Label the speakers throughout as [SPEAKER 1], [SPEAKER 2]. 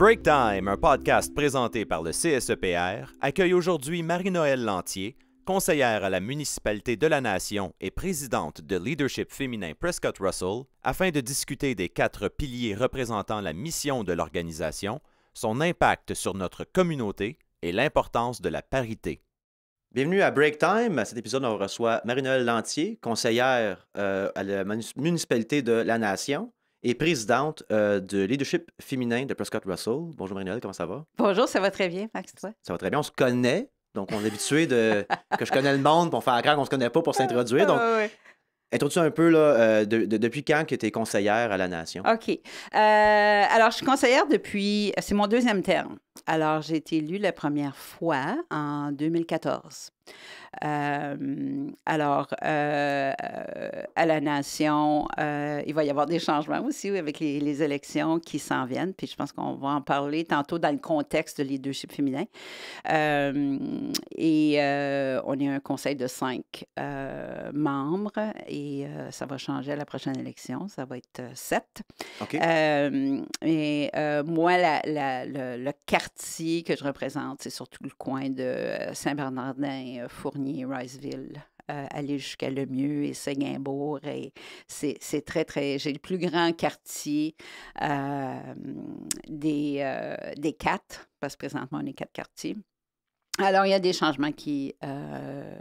[SPEAKER 1] Break Time, un podcast présenté par le CSEPR, accueille aujourd'hui marie noëlle Lantier, conseillère à la municipalité de la Nation et présidente de Leadership Féminin Prescott Russell, afin de discuter des quatre piliers représentant la mission de l'organisation, son impact sur notre communauté et l'importance de la parité. Bienvenue à Break Time. À cet épisode, on reçoit marie noëlle Lantier, conseillère euh, à la municipalité de La Nation et présidente euh, de leadership féminin de Prescott Russell. Bonjour Marinelle, comment ça va?
[SPEAKER 2] Bonjour, ça va très bien, Max, Ça
[SPEAKER 1] va très bien, on se connaît. Donc, on est habitué de que je connais le monde pour faire croire qu'on ne se connaît pas pour s'introduire. Donc, toi un peu là, euh, depuis quand que tu es conseillère à la Nation?
[SPEAKER 2] OK. Euh, alors, je suis conseillère depuis, c'est mon deuxième terme. Alors, j'ai été élue la première fois en 2014. alors, euh, à la Nation, euh, il va y avoir des changements aussi avec les, élections qui s'en viennent, puis je pense qu'on va en parler tantôt dans le contexte de leadership féminin. et euh, on est un conseil de cinq membres et ça va changer à la prochaine élection, ça va être sept. et moi, le, le quartier quartier que je représente, c'est surtout le coin de euh, Saint-Bernardin, euh, Fournier, Riceville. Euh, aller jusqu'à Lemieux et Seguimbourg. Et c'est, très, très. J'ai le plus grand quartier des, des quatre, parce que présentement, on est quatre quartiers. Alors, il y a des changements qui euh,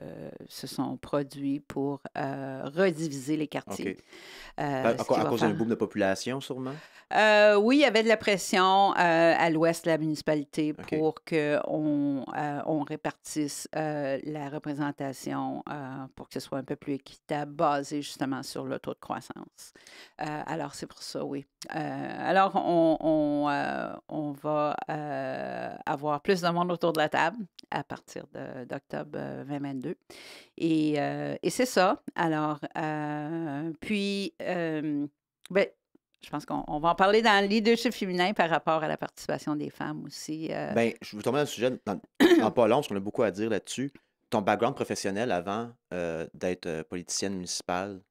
[SPEAKER 2] se sont produits pour euh, rediviser les quartiers. Euh, à, cause d'un boom
[SPEAKER 1] de population, sûrement?
[SPEAKER 2] oui, il y avait de la pression à l'ouest de la municipalité pour qu'on on répartisse la représentation pour que ce soit un peu plus équitable, basé justement sur le taux de croissance. alors, c'est pour ça, oui. Euh, alors, on, on, euh, va euh, avoir plus de monde autour de la table à partir d'octobre 2022. Et, c'est ça. Alors, puis, ben, je pense qu'on va en parler dans le leadership féminin par rapport à la participation des femmes aussi. Bien,
[SPEAKER 1] je vous tomber dans le sujet en pas long, parce qu'on a beaucoup à dire là-dessus. Ton background professionnel avant d'être politicienne municipale,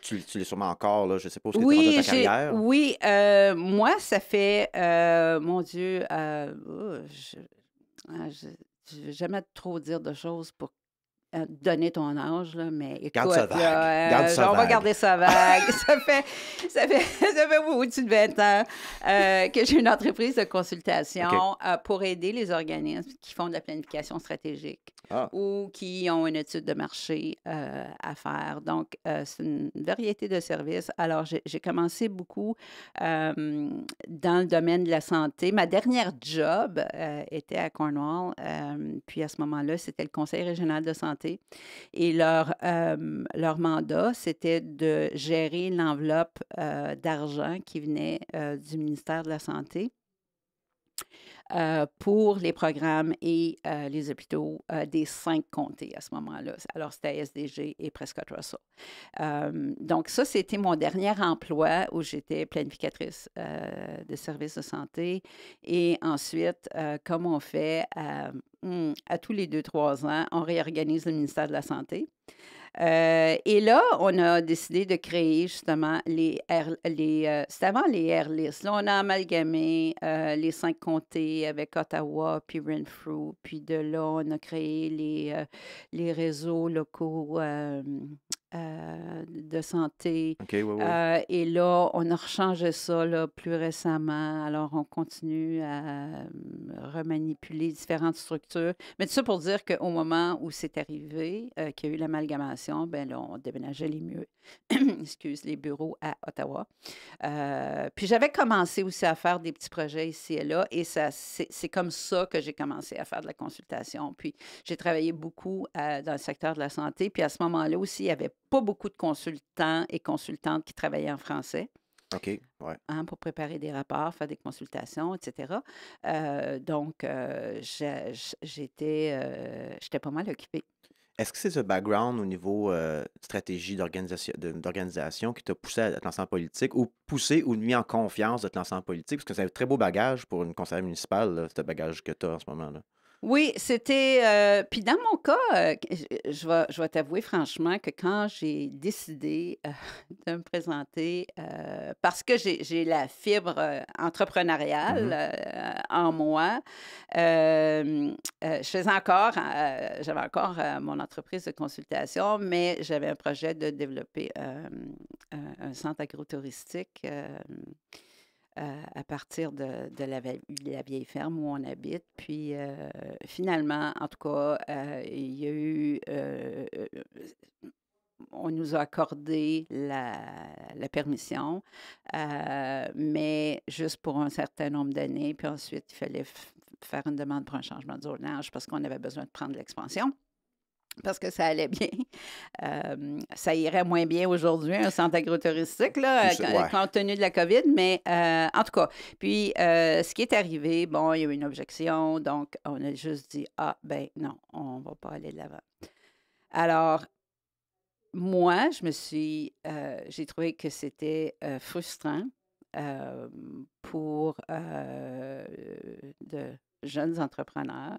[SPEAKER 1] tu, l'es sûrement encore, là, je sais pas où oui, ta carrière.
[SPEAKER 2] Oui, euh, moi, ça fait, euh, mon Dieu, euh, oh, je, ne ah, vais jamais trop dire de choses pour euh, donner ton âge, là, mais écoute, euh, on va garder ça vague. ça, fait, au-dessus de 20 ans euh, que j'ai une entreprise de consultation pour aider les organismes qui font de la planification stratégique ah. ou qui ont une étude de marché à faire. Donc, c'est une variété de services. Alors, j'ai commencé beaucoup dans le domaine de la santé. Ma dernière job était à Cornwall, puis à ce moment-là, c'était le Conseil régional de santé et euh, leur, mandat, c'était de gérer l'enveloppe euh, d'argent qui venait euh, du ministère de la Santé euh, pour les programmes et euh, les hôpitaux euh, des cinq comtés à ce moment-là. Alors, c'était SDG et Prescott Russell. donc, ça, c'était mon dernier emploi où j'étais planificatrice de services de santé. Et ensuite, comme on fait hmm, à tous les deux, trois ans, on réorganise le ministère de la Santé. Euh, et là, on a décidé de créer justement les, les euh, avant les airlists. Là, on a amalgamé euh, les cinq comtés avec Ottawa, puis Renfrew. Puis de là, on a créé les, les réseaux locaux euh, de santé. Euh, et là, on a rechangé ça là, plus récemment. Alors, on continue à euh, remanipuler différentes structures. Mais tout ça pour dire qu'au moment où c'est arrivé, qu'il y a eu l'amalgamation, ben on déménageait les mieux, excuse, les bureaux à Ottawa. puis j'avais commencé aussi à faire des petits projets ici et là, et ça, c'est comme ça que j'ai commencé à faire de la consultation. Puis j'ai travaillé beaucoup dans le secteur de la santé. Puis à ce moment-là aussi, il y avait pas beaucoup de consultants et consultantes qui travaillaient en français. OK, hein, pour préparer des rapports, faire des consultations, etc. Euh, donc, euh, euh, j'étais pas mal occupée.
[SPEAKER 1] Est-ce que c'est ce background au niveau stratégie d'organisation qui t'a poussé à te lancer en politique ou poussé ou mis en confiance de te lancer en politique? Parce que c'est un très beau bagage pour une conseillère municipale, ce bagage que tu as en ce moment. là
[SPEAKER 2] oui, c'était. Euh, puis dans mon cas, euh, je vais, je vais t'avouer franchement que quand j'ai décidé euh, de me présenter, parce que j'ai la fibre entrepreneuriale mmh en moi, je faisais encore, j'avais encore mon entreprise de consultation, mais j'avais un projet de développer un centre agrotouristique à partir de, la, vieille ferme où on habite. Puis euh, finalement, en tout cas, euh, il y a eu euh, on nous a accordé la, permission, mais juste pour un certain nombre d'années. Puis ensuite, il fallait faire une demande pour un changement de zonage parce qu'on avait besoin de prendre l'expansion parce que ça allait bien. Euh, ça irait moins bien aujourd'hui, un centre agrotouristique, là, euh, compte tenu de la COVID, mais euh, en tout cas. Puis, ce qui est arrivé, bon, il y a eu une objection, donc on a juste dit, ah, ben non, on ne va pas aller de l'avant. Alors, moi, je me suis, j'ai trouvé que c'était frustrant pour de jeunes entrepreneurs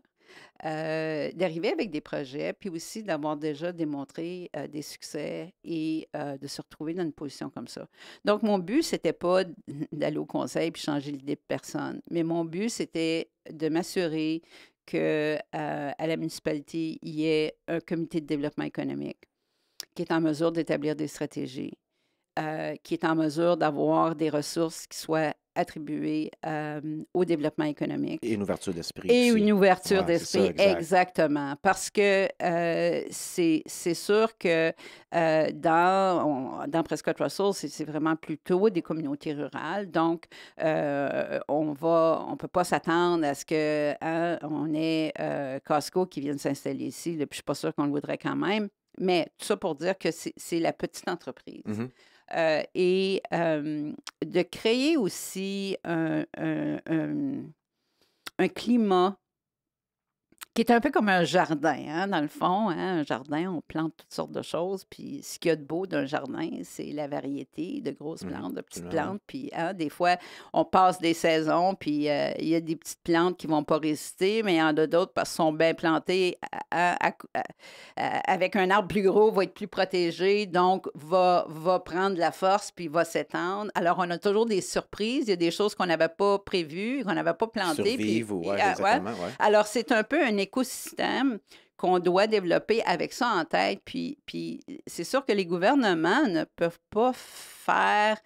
[SPEAKER 2] d'arriver avec des projets, puis aussi d'avoir déjà démontré des succès et de se retrouver dans une position comme ça. Donc, mon but, c'était pas d'aller au conseil puis changer l'idée de personne, mais mon but, c'était de m'assurer que à la municipalité, il y ait un comité de développement économique qui est en mesure d'établir des stratégies, qui est en mesure d'avoir des ressources qui soient attribué euh, au développement économique. Et une ouverture d'esprit. Et une ouverture d'esprit, exactement. Parce que euh, c'est, sûr que euh, dans, dans Prescott Russell, c'est, vraiment plutôt des communautés rurales. Donc, on va, on peut pas s'attendre à ce que hein, on ait Costco qui vienne s'installer ici. Puis je suis pas sûr qu'on le voudrait quand même. Mais tout ça pour dire que c'est, c'est la petite entreprise. Mm-hmm. Euh, et de créer aussi un, un climat qui est un peu comme un jardin, hein, dans le fond. Hein, un jardin, on plante toutes sortes de choses. Puis ce qu'il y a de beau d'un jardin, c'est la variété de grosses mmh, plantes, de petites plantes. Puis hein, des fois, on passe des saisons, puis euh, il y a des petites plantes qui ne vont pas résister, mais il y en a d'autres parce qu'elles sont bien plantées avec un arbre plus gros, va être plus protégé, donc va, va prendre la force, puis va s'étendre. Alors, on a toujours des surprises. Il y a des choses qu'on n'avait pas prévues, qu'on n'avait pas plantées. puis, ah, Alors, c'est un peu un écosystème qu'on doit développer avec ça en tête. Puis, puis c'est sûr que les gouvernements ne peuvent pas faire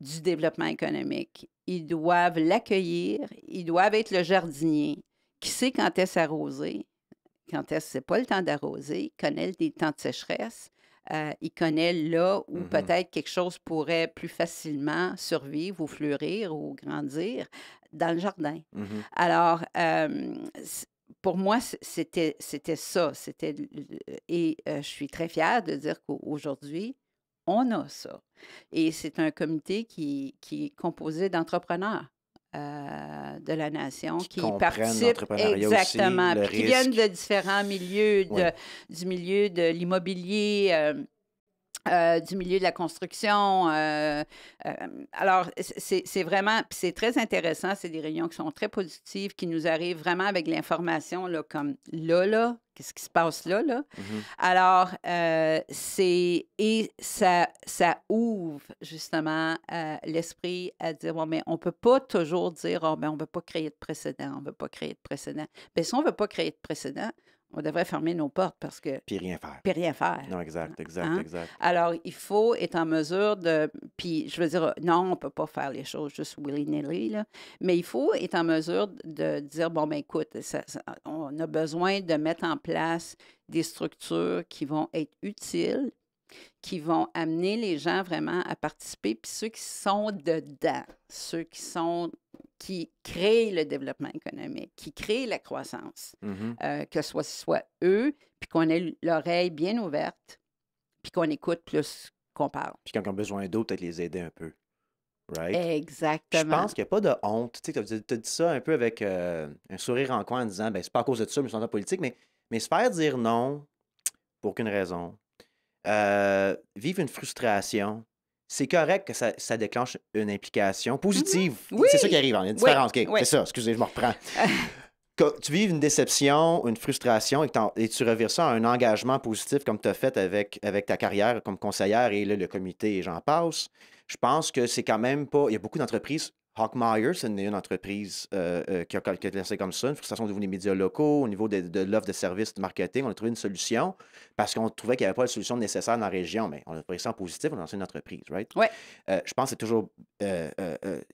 [SPEAKER 2] du développement économique. Ils doivent l'accueillir, ils doivent être le jardinier. Qui sait quand est-ce arrosé? Quand est-ce c'est pas le temps d'arroser? connaît des temps de sécheresse. Euh, il connaît là où mm-hmm. peut-être quelque chose pourrait plus facilement survivre ou fleurir ou grandir dans le jardin. Mm-hmm. Alors, euh, pour moi, c'était, c'était ça. C'était, et euh, je suis très fière de dire qu'aujourd'hui, on a ça. Et c'est un comité qui, qui est composé d'entrepreneurs. Euh, de la nation qui, participent exactement, qui viennent de différents milieux, de, du milieu de l'immobilier, euh, euh, du milieu de la construction. Euh, euh, alors, c'est vraiment, c'est très intéressant. C'est des réunions qui sont très positives, qui nous arrivent vraiment avec l'information, là, comme là, là, qu'est-ce qui se passe là, là. Mm-hmm. Alors, c'est, et ça, ouvre justement l'esprit à dire, mais on ne peut pas toujours dire, oh, mais ben, on ne veut pas créer de précédent, on ne veut pas créer de précédent. Mais ben, si on ne veut pas créer de précédent, on devrait fermer nos portes parce que. Puis rien faire. Puis rien faire. Non,
[SPEAKER 1] exact, hein? exact, hein? exact.
[SPEAKER 2] Alors, il faut être en mesure de. Puis, je veux dire, non, on ne peut pas faire les choses juste willy-nilly, là. Mais il faut être en mesure de dire, bon, ben écoute, on a besoin de mettre en place des structures qui vont être utiles, qui vont amener les gens vraiment à participer, puis ceux qui sont dedans, ceux qui sont qui créent le développement économique, qui créent la croissance, mm-hmm. euh, que ce soit, eux, puis qu'on ait l'oreille bien ouverte, puis qu'on écoute plus qu'on parle. Puis quand on a
[SPEAKER 1] besoin d'eux, peut-être les aider un peu. Right?
[SPEAKER 2] Exactement. je pense
[SPEAKER 1] qu'il n'y a pas de honte. Tu sais, as, dit ça un peu avec euh, un sourire en coin en disant ben c'est pas à cause de ça, mais c'est en politique, mais, mais se faire dire non pour aucune raison, euh, vivre une frustration, c'est correct que ça, déclenche une implication mm-hmm. positive. C'est ça qui arrive. Hein. Il y a une différence. C'est ça. Excusez, je me reprends. Quand tu vives une déception, une frustration et, tu revires ça à un engagement positif comme tu as fait avec, ta carrière comme conseillère et le comité et j'en passe, je pense que c'est quand même pas. Il y a beaucoup d'entreprises Hawk Myers, c'est une, entreprise euh, euh, qui, a, qui, comme ça, une frustration au niveau des médias locaux, au niveau de, l'offre de services de marketing. On a trouvé une solution parce qu'on trouvait qu'il n'y avait pas de solution nécessaire dans la région. Mais on a pris ça en positif, on a lancé une entreprise, right? Oui. Euh, je pense que c'est toujours. Il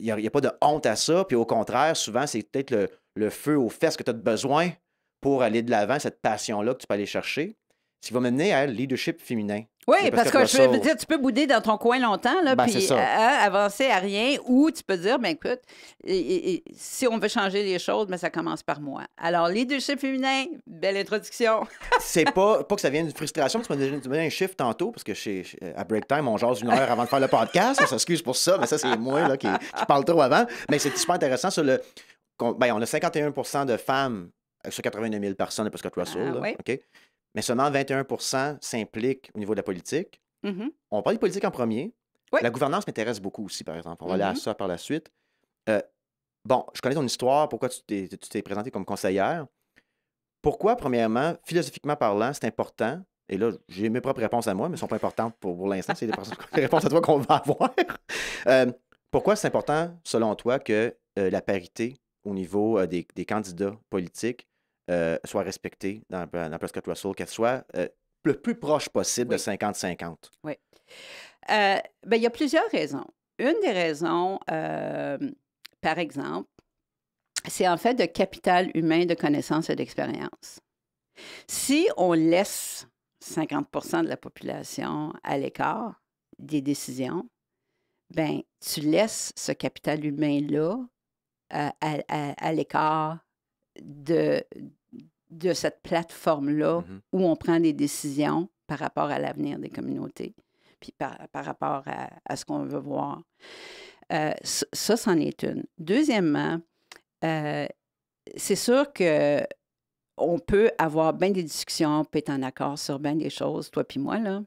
[SPEAKER 1] n'y a, pas de honte à ça. Puis au contraire, souvent, c'est peut-être le, le, feu aux fesses que tu as besoin pour aller de l'avant, cette passion-là que tu peux aller chercher qui va m'amener à leadership féminin. Oui, parce, que, je veux dire,
[SPEAKER 2] tu peux bouder dans ton coin longtemps, là, ben, puis euh, avancer à rien, ou tu peux dire, ben écoute, si on veut changer les choses, ben, ça commence par moi. Alors, leadership féminin, belle introduction.
[SPEAKER 1] c'est pas, pas que ça vienne d'une frustration, tu m'as donné un chiffre tantôt, parce que chez, à Break Time, on jase une heure avant de faire le podcast, on s'excuse pour ça, mais ça, c'est moi qui, parle trop avant. Mais c'est super intéressant sur le. On, ben, on a 51 de femmes sur 82 000 personnes, parce que ah, Russell, OK? mais seulement 21 s'impliquent au niveau de la politique. Mm-hmm. On parle de politique en premier. La gouvernance m'intéresse beaucoup aussi, par exemple. On va aller à mm-hmm. ça par la suite. Euh, bon, je connais ton histoire, pourquoi tu t'es présenté comme conseillère. Pourquoi, premièrement, philosophiquement parlant, c'est important et là, j'ai mes propres réponses à moi, mais elles ne sont pas importantes pour, l'instant. C'est des réponses à toi qu'on va avoir. Euh, pourquoi c'est important, selon toi, que euh, la parité au niveau des, candidats politiques euh, soit respectée dans, dans Prescott Russell, qu'elle soit euh, le plus proche possible de 50-50.
[SPEAKER 2] Oui. Euh, ben, il y a plusieurs raisons. Une des raisons, par exemple, c'est en fait de capital humain de connaissances et d'expérience. Si on laisse 50 de la population à l'écart des décisions, ben tu laisses ce capital humain-là à, à l'écart de, de cette plateforme-là mm-hmm. où on prend des décisions par rapport à l'avenir des communautés, puis par, rapport à, ce qu'on veut voir. Euh, ça, c'en est une. Deuxièmement, euh, c'est sûr que on peut avoir bien des discussions, on peut être en accord sur bien des choses, toi puis moi, là,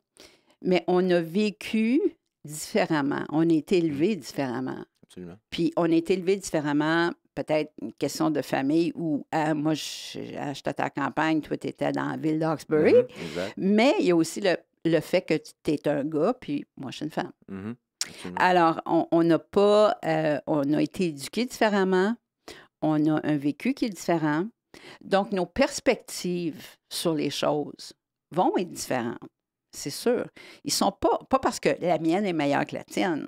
[SPEAKER 2] mais on a vécu différemment, on est mm-hmm. élevé différemment. Puis on est élevé différemment peut-être une question de famille où hein, moi, hein, j'étais à ta campagne, toi, tu étais dans la ville d'Oxbury. Mm-hmm, mais il y a aussi le, fait que tu es un gars, puis moi, je suis une femme. Mm-hmm, Alors, on n'a pas, euh, on a été éduqués différemment, on a un vécu qui est différent. Donc, nos perspectives sur les choses vont être différentes, c'est sûr. Ils sont pas, pas parce que la mienne est meilleure que la tienne.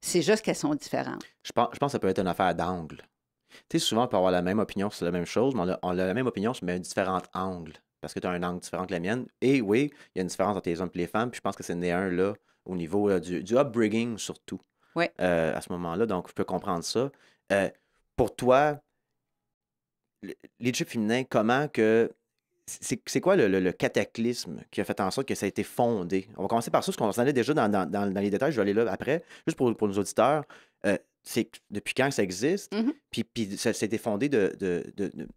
[SPEAKER 2] C'est juste qu'elles sont différentes.
[SPEAKER 1] Je pense, je pense que ça peut être une affaire d'angle. Tu sais, souvent, on peut avoir la même opinion sur la même chose, mais on a, la même opinion, mais un différent angle. Parce que tu as un angle différent que la mienne. Et oui, il y a une différence entre les hommes et les femmes. Puis je pense que c'est né un là, au niveau euh, du, du upbringing surtout. Ouais. Euh, à ce moment-là. Donc, je peux comprendre ça. Euh, pour toi, l'Égypte féminin, comment que. C'est quoi le, cataclysme qui a fait en sorte que ça a été fondé? On va commencer par ça, parce qu'on s'en est déjà dans, dans, dans, les détails, je vais aller là après, juste pour, nos auditeurs c'est depuis quand ça existe, mmh puis, puis, ça s'était fondé de,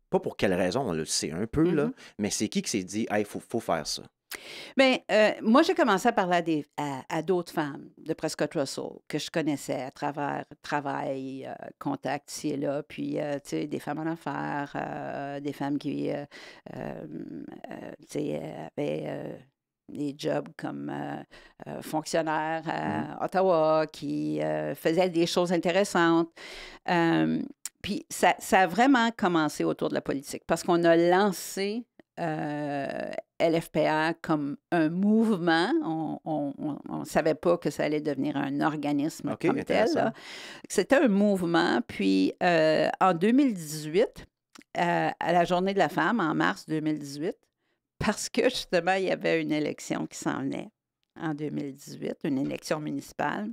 [SPEAKER 1] Pas pour quelle raison, on le sait un peu, mmh là, mais c'est qui qui s'est dit, il hey, faut, faut, faire ça?
[SPEAKER 2] Bien, euh, moi, j'ai commencé à parler à, d'autres femmes de Prescott Russell que je connaissais à travers travail, euh, contact ici et là, puis, euh, tu sais, des femmes en affaires, des femmes qui, tu sais, avaient des jobs comme euh, euh, fonctionnaire à mmh. Ottawa, qui euh, faisait des choses intéressantes. puis ça, a vraiment commencé autour de la politique parce qu'on a lancé LFPA comme un mouvement. On ne savait pas que ça allait devenir un organisme comme tel. C'était un mouvement. Puis en 2018, à la Journée de la femme, en mars 2018, parce que justement, il y avait une élection qui s'en venait en 2018, une élection municipale.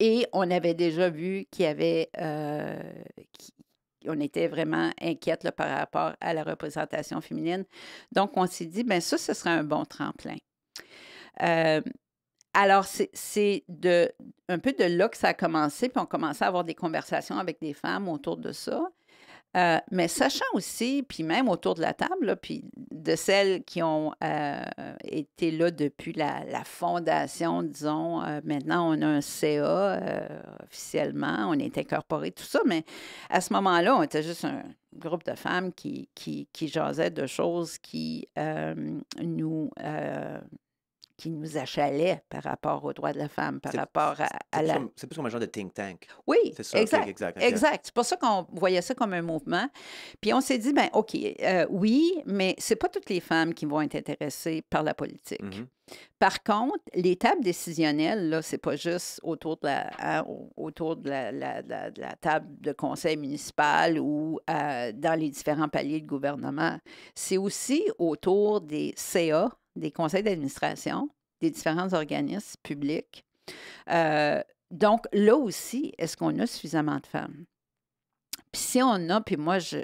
[SPEAKER 2] Et on avait déjà vu qu'il y avait. Euh, était vraiment inquiète par rapport à la représentation féminine. Donc, on s'est dit, bien, ça, ce serait un bon tremplin. Euh, alors, c'est de, un peu de là que ça a commencé, puis on commençait à avoir des conversations avec des femmes autour de ça. Euh, mais sachant aussi, puis même autour de la table, puis de celles qui ont euh, été là depuis la, fondation, disons, euh, maintenant on a un CA officiellement, on est incorporé, tout ça, mais à ce moment-là, on était juste un groupe de femmes qui, qui, qui jasaient de choses qui nous qui nous achalait par rapport aux droits de la femme, par rapport
[SPEAKER 1] à, la... C'est plus comme un genre de think tank. Oui, ça, exact. Exact.
[SPEAKER 2] C'est pour ça qu'on voyait ça comme un mouvement. Puis on s'est dit, ben OK, euh, oui, mais c'est pas toutes les femmes qui vont être intéressées par la politique. Mm-hmm. Par contre, l'étape décisionnelle, là, c'est pas juste autour de la, autour de la, table de conseil municipal ou euh, dans les différents paliers de gouvernement. C'est aussi autour des CA, des conseils d'administration des différents organismes publics. Euh, donc, là aussi, est-ce qu'on a suffisamment de femmes? Puis si on a, puis moi, je,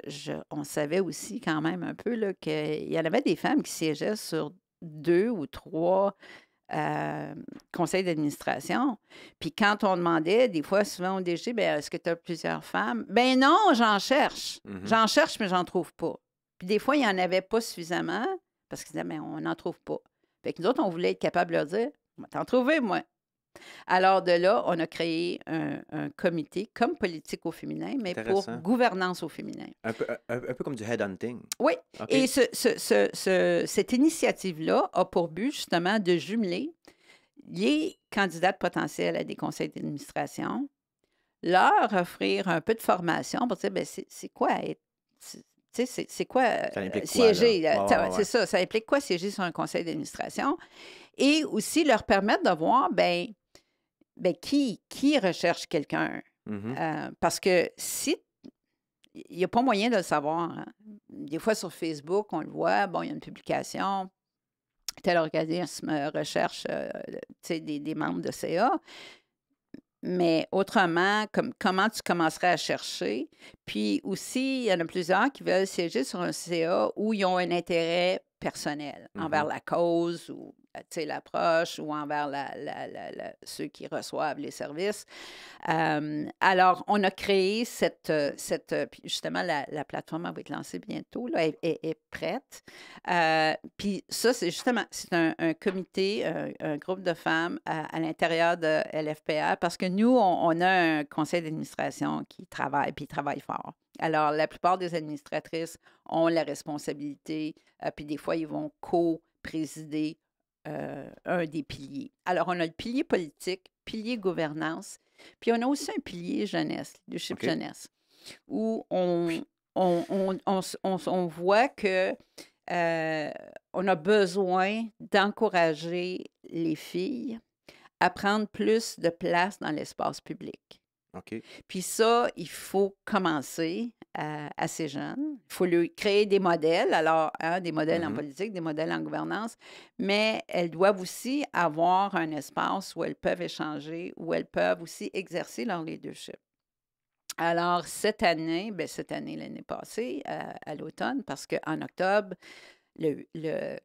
[SPEAKER 2] on savait aussi quand même un peu qu'il y en avait des femmes qui siégeaient sur deux ou trois euh, conseils d'administration. Puis quand on demandait, des fois, souvent au DG, ben, est-ce que tu as plusieurs femmes? Ben non, j'en cherche. Mmh j'en cherche, mais j'en trouve pas. Puis des fois, il n'y en avait pas suffisamment. Parce qu'ils disaient, mais on n'en trouve pas. Fait que nous autres, on voulait être capable de leur dire, on t'en trouver, moi. Alors de là, on a créé un, comité comme politique au féminin, mais pour gouvernance au féminin.
[SPEAKER 1] Un peu, comme du headhunting.
[SPEAKER 2] Oui. Et cette initiative-là a pour but justement de jumeler les candidates potentielles à des conseils d'administration, leur offrir un peu de formation pour dire, ben, c'est quoi être c'est quoi, euh, siéger? Euh, c'est ça. Ça implique quoi siéger sur un conseil d'administration? Et aussi leur permettre de voir, ben, ben qui, qui recherche quelqu'un? Mm-hmm. Euh, parce que si il n'y a pas moyen de le savoir. Hein. Des fois, sur Facebook, on le voit, bon, il y a une publication, tel organisme recherche des, des, membres de CA, mais autrement, comme, comment tu commencerais à chercher? Puis aussi, il y en a plusieurs qui veulent siéger sur un CA où ils ont un intérêt personnel mmh envers la cause ou l'approche ou envers ceux qui reçoivent les services. alors, on a créé cette, euh, cette euh, justement, la, plateforme va être lancée bientôt, là, est, prête. Euh, puis ça, c'est justement, c'est un, comité, un, groupe de femmes à, l'intérieur de LFPA parce que nous, on, a un conseil d'administration qui travaille, puis travaille fort. Alors, la plupart des administratrices ont la responsabilité, puis des fois, ils vont co-présider euh, un des piliers. Alors, on a le pilier politique, pilier gouvernance, puis on a aussi un pilier jeunesse, leadership jeunesse, où on, on, on, on voit que euh, on a besoin d'encourager les filles à prendre plus de place dans l'espace public. Puis ça, il faut commencer à, ces jeunes. Il faut lui créer des modèles, alors hein, des modèles en mm-hmm. politique, des modèles en gouvernance, mais elles doivent aussi avoir un espace où elles peuvent échanger, où elles peuvent aussi exercer leur leadership. Alors, cette année, ben cette année, l'année passée, à, l'automne, parce qu'en octobre, le, le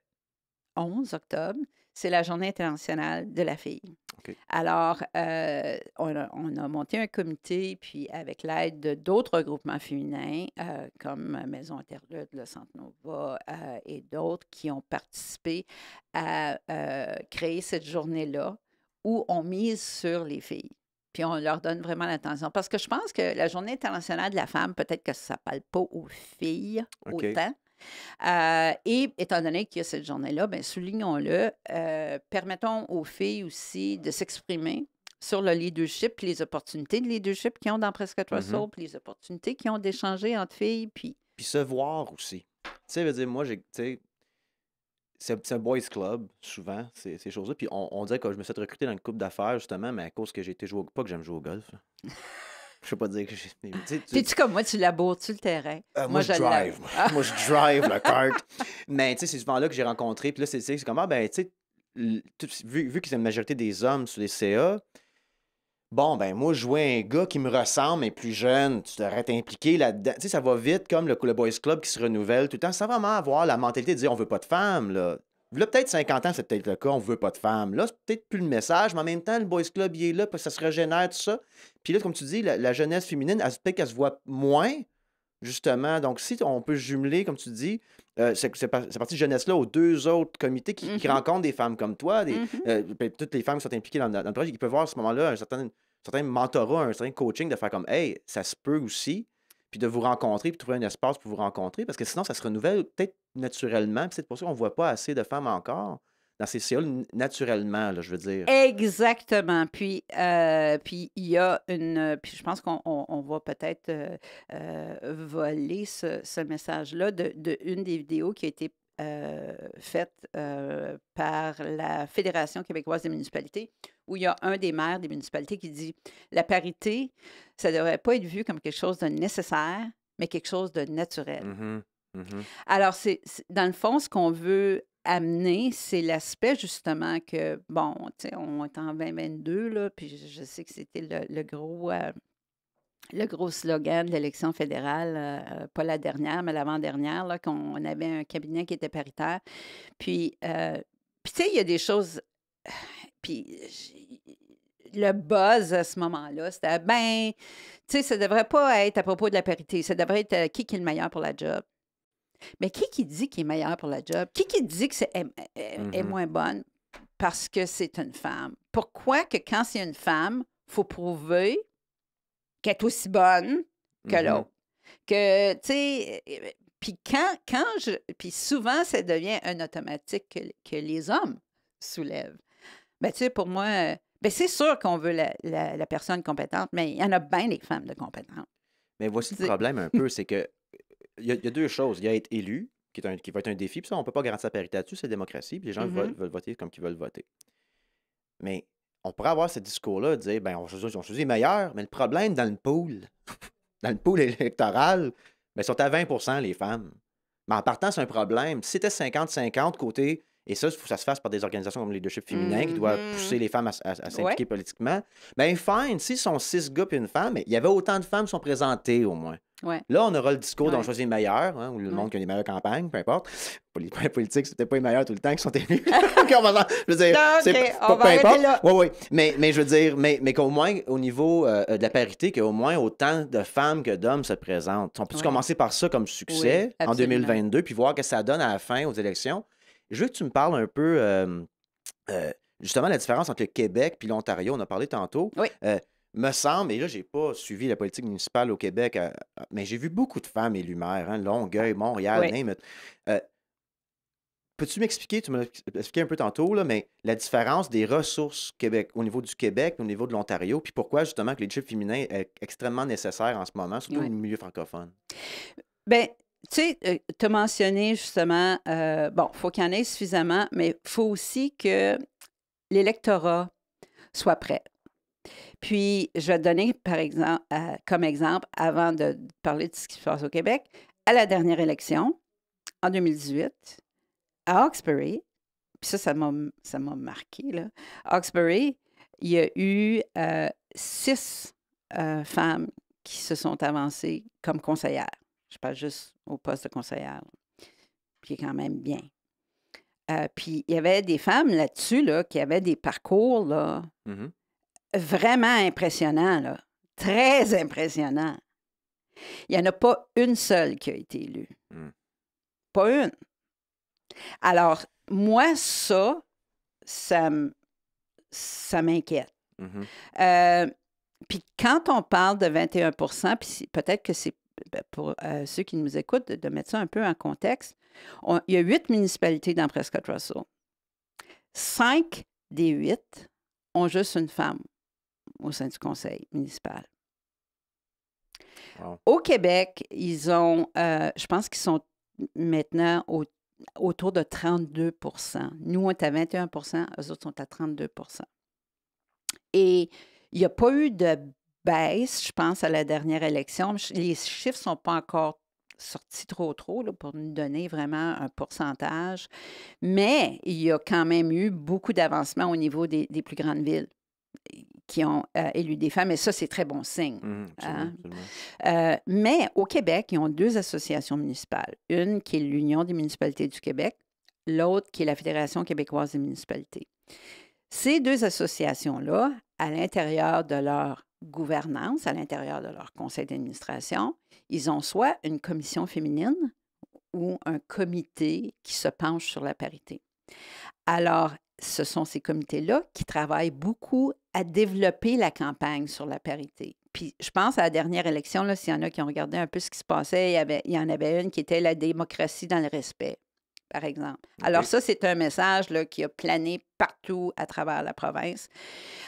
[SPEAKER 2] 11 octobre, c'est la Journée internationale de la fille. Alors, euh, on, a, monté un comité, puis avec l'aide d'autres groupements féminins, euh, comme Maison Interlude, le Centre Nova euh, et d'autres, qui ont participé à créer cette journée-là où on mise sur les filles puis on leur donne vraiment l'attention. Parce que je pense que la Journée internationale de la femme, peut-être que ça ne parle pas aux filles autant. Euh, et étant donné qu'il y a cette journée-là, ben, soulignons-le, euh, permettons aux filles aussi de s'exprimer sur le leadership, puis les opportunités de leadership qu'ils ont dans Presque Trois mm mm-hmm. puis les opportunités qu'ils ont d'échanger entre filles, puis...
[SPEAKER 1] Puis se voir aussi. Tu sais, veut dire, moi, c'est un boys club, souvent, ces, ces choses-là. Puis on, on dirait que je me suis recruté dans une coupe d'affaires, justement, mais à cause que j'ai été joué Pas que j'aime jouer au golf. je sais pas dire que je. Tu... T'es-tu
[SPEAKER 2] comme moi, tu labours, tu le terrain? Euh, moi, je, drive.
[SPEAKER 1] Ah. moi, je drive la carte. Mais tu sais, c'est souvent là que j'ai rencontré. Puis là, c'est comme, ah, ben, tu sais, vu, vu qu'ils ont une majorité des hommes sur les CA, bon, ben, moi, jouer un gars qui me ressemble, mais plus jeune, tu devrais t'impliquer là-dedans. Tu sais, ça va vite comme le, le Boys Club qui se renouvelle tout le temps, sans vraiment avoir la mentalité de dire on veut pas de femmes, là. Là, peut-être 50 ans, c'est peut-être le cas, on veut pas de femmes. Là, c'est peut-être plus le message, mais en même temps, le Boys Club, il est là, ça se régénère, tout ça. Puis là, comme tu dis, la, jeunesse féminine, elle, qu'elle se voit moins, justement. Donc, si on peut jumeler, comme tu dis, euh, c'est c'est cette partie jeunesse-là aux deux autres comités qui, mm-hmm. rencontrent des femmes comme toi, mm-hmm. euh, ben, toutes les femmes qui sont impliquées dans, le projet, ils peuvent voir à ce moment-là certain, un certain mentorat, un certain coaching de faire comme, hey, ça se peut aussi de vous rencontrer, puis trouver un espace pour vous rencontrer, parce que sinon, ça se renouvelle peut-être naturellement. C'est pour ça qu'on ne voit pas assez de femmes encore dans ces cellules, naturellement, là, je veux dire.
[SPEAKER 2] Exactement. Puis, euh, puis il y a une. Puis je pense qu'on on, va peut-être euh, euh, voler ce, message-là de, de, une des vidéos qui a été faite par la Fédération québécoise des municipalités où il y a un des maires des municipalités qui dit la parité, ça ne devrait pas être vu comme quelque chose de nécessaire, mais quelque chose de naturel. Mmh mmh Alors, c'est dans le fond, ce qu'on veut amener, c'est l'aspect justement que, bon, on est en 2022, là, puis je, sais que c'était le, gros. Euh, le gros slogan de l'élection fédérale, euh, pas la dernière, mais l'avant-dernière, qu'on avait un cabinet qui était paritaire. puis euh, tu sais, il y a des choses puis le buzz à ce moment-là, c'était ben, tu sais, ça devrait pas être à propos de la parité, ça devrait être euh, qui, qui est le meilleur pour la job. Mais qui qui dit qu'il est meilleur pour la job? Qui qui dit que c'est est, mm-hmm. moins bonne parce que c'est une femme? Pourquoi que quand c'est une femme, faut prouver qu'elle est aussi bonne que mm-hmm. l'autre? Que, tu sais, puis quand, quand je. Puis souvent, ça devient un automatique que les hommes soulèvent. Ben, tu sais, pour moi, euh, ben, c'est sûr qu'on veut la, personne compétente, mais il y en a bien des femmes de compétentes.
[SPEAKER 1] Mais voici le problème un peu, c'est que il y, a deux choses. Il y a être élu, qui, qui va être un défi, puis ça, on ne peut pas garantir sa parité là-dessus, c'est la démocratie, puis les gens mm-hmm. veulent, voter comme ils veulent voter. Mais on pourrait avoir ce discours-là, dire, ben, on choisit, on meilleur, mais le problème dans le pool, dans le pool électoral, ben, sont à 20 les femmes. Mais en partant, c'est un problème. Si c'était 50-50 côté et ça, il faut que ça se fasse par des organisations comme le Leadership Féminin, qui doit mm-hmm. pousser les femmes à, s'impliquer politiquement. Ben, fine, s'ils sont six gars et une femme, il y avait autant de femmes qui sont présentées au moins. Ouais. Là, on aura le discours dont choisit les meilleurs, hein, ou le monde qui a les meilleures campagnes, peu importe. Pour Les politiques, c'était pas les meilleurs tout le temps qui sont élus. je veux c'est pas, peu Ouais, ouais. Mais, mais je veux dire, mais, mais qu'au moins, au niveau euh, de la parité, qu'au moins autant de femmes que d'hommes se présentent. On peut commencer par ça comme succès en 2022, puis voir que ça donne à la fin aux élections. Je veux que tu me parles un peu justement la différence entre le Québec et l'Ontario. On a parlé tantôt. Oui me semble, et là, j'ai pas suivi la politique municipale au Québec, mais j'ai vu beaucoup de femmes élues maires, hein, Longueuil, Montréal, oui. Peux-tu m'expliquer, tu m'as expliqué un peu tantôt, là, mais la différence des ressources Québec, au niveau du Québec, au niveau de l'Ontario, puis pourquoi justement que l'équipe féminin est extrêmement nécessaire en ce moment, surtout au milieu francophone?
[SPEAKER 2] Bien, tu sais, euh, te justement, euh, bon, faut il faut qu'il y en ait suffisamment, mais il faut aussi que l'électorat soit prêt. Puis, je vais te donner par exemple, euh, comme exemple, avant de parler de ce qui se passe au Québec, à la dernière élection, en 2018, à Hawkesbury, puis ça, ça m'a marqué, là, à Hawkesbury, il y a eu six femmes qui se sont avancées comme conseillères. Je parle juste au poste de conseillère, puis quand même bien. Euh, puis il y avait des femmes là-dessus là, qui avaient des parcours là, mmh vraiment impressionnants, là, très impressionnants. Il n'y en a pas une seule qui a été élue. Mmh. Pas une. Alors, moi, ça, ça, ça m'inquiète. Mmh euh, puis quand on parle de 21 puis peut-être que c'est ben, pour euh, ceux qui nous écoutent, de, mettre ça un peu en contexte, il y a huit municipalités dans Prescott Russell. Cinq des huit ont juste une femme au sein du conseil municipal. Au Québec, ils ont, euh, je pense qu'ils sont maintenant autour de 32 Nous, on est à 21 eux autres sont à 32 Et il n'y a pas eu de baisse. Je pense à la dernière élection. Les chiffres ne sont pas encore sortis trop trop là, pour nous donner vraiment un pourcentage. Mais il y a quand même eu beaucoup d'avancements au niveau des, plus grandes villes qui ont euh, élu des femmes, et ça, c'est très bon signe. Mmh hein. euh, mais au Québec, ils ont deux associations municipales. Une qui est l'Union des municipalités du Québec, l'autre qui est la Fédération québécoise des municipalités. Ces deux associations-là, à l'intérieur de leur gouvernance à l'intérieur de leur conseil d'administration, ils ont soit une commission féminine ou un comité qui se penche sur la parité. Alors, ce sont ces comités-là qui travaillent beaucoup à développer la campagne sur la parité. Puis je pense à la dernière élection, s'il y en a qui ont regardé un peu ce qui se passait, il y, il y en avait une qui était la démocratie dans le respect par exemple. Alors ça, c'est un message qui a plané partout à travers la province.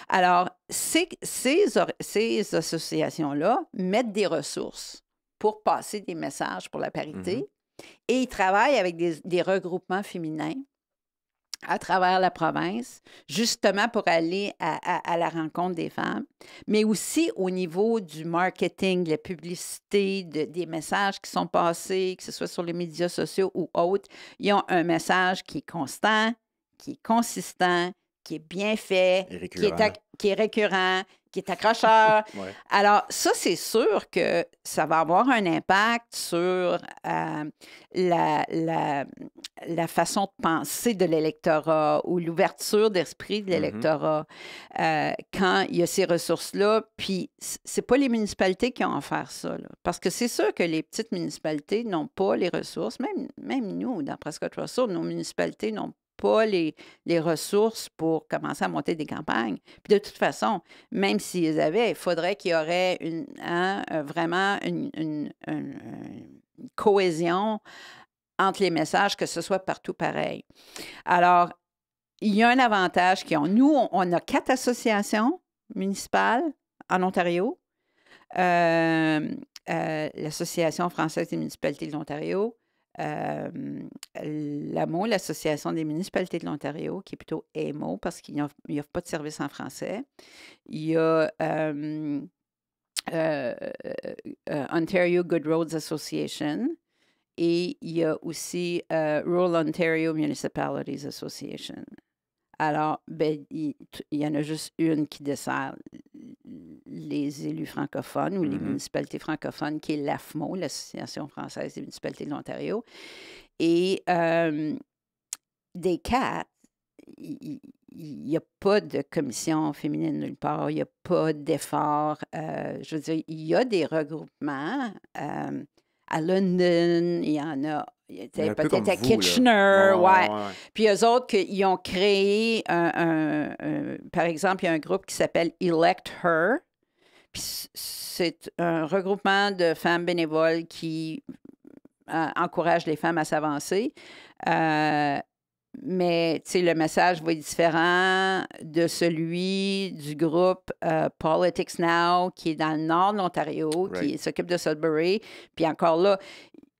[SPEAKER 2] Alors, ces, ces, associations-là mettent des ressources pour passer des messages pour la mmh parité et ils travaillent avec des regroupements féminins à travers la province, justement pour aller à, la rencontre des femmes, mais aussi au niveau du marketing, de la publicité, des messages qui sont passés, que ce soit sur les médias sociaux ou autres. Ils ont un message qui est constant, qui est consistant, qui est bien fait, qui, est récurrent, qui est accrocheur. Alors, ça, c'est sûr que ça va avoir un impact sur euh, la, façon de penser de l'électorat ou l'ouverture d'esprit de mm-hmm. l'électorat euh, quand il y a ces ressources-là. Puis, c'est pas les municipalités qui ont à faire ça. Parce que c'est sûr que les petites municipalités n'ont pas les ressources. Même, nous, dans Prescott Russell, nos municipalités n'ont pas les, ressources pour commencer à monter des campagnes. Puis de toute façon, même s'ils avaient, il faudrait qu'il y aurait une, hein, euh, vraiment une, cohésion entre les messages, que ce soit partout pareil. Alors, il y a un avantage qui ont. Nous, on, a quatre associations municipales en Ontario. Euh, euh, L'Association française des municipalités de l'Ontario, l'AMO, l'Association des municipalités de l'Ontario, qui est plutôt AMO parce qu'il n'y a pas de service en français. Il y a euh, euh, Ontario Good Roads Association, et il y a aussi euh, Rural Ontario Municipalities Association. Alors, ben, il, y en a juste une qui dessert les élus francophones ou les mm-hmm. municipalités francophones, qui est l'AFMO, l'Association française des municipalités de l'Ontario. Et euh, des cas, il n'y a pas de commission féminine nulle part, il n'y a pas d'effort. Euh, je veux dire, il y a des regroupements. Euh, à London, il y en a peut-être à Kitchener, Puis eux autres, ils ont créé, un, par exemple, il y a un groupe qui s'appelle Elect Her. c'est un regroupement de femmes bénévoles qui euh, encourage les femmes à s'avancer. Euh, mais, tu sais, le message va être différent de celui du groupe euh, Politics Now, qui est dans le nord de l'Ontario, qui s'occupe de Sudbury. Puis encore là,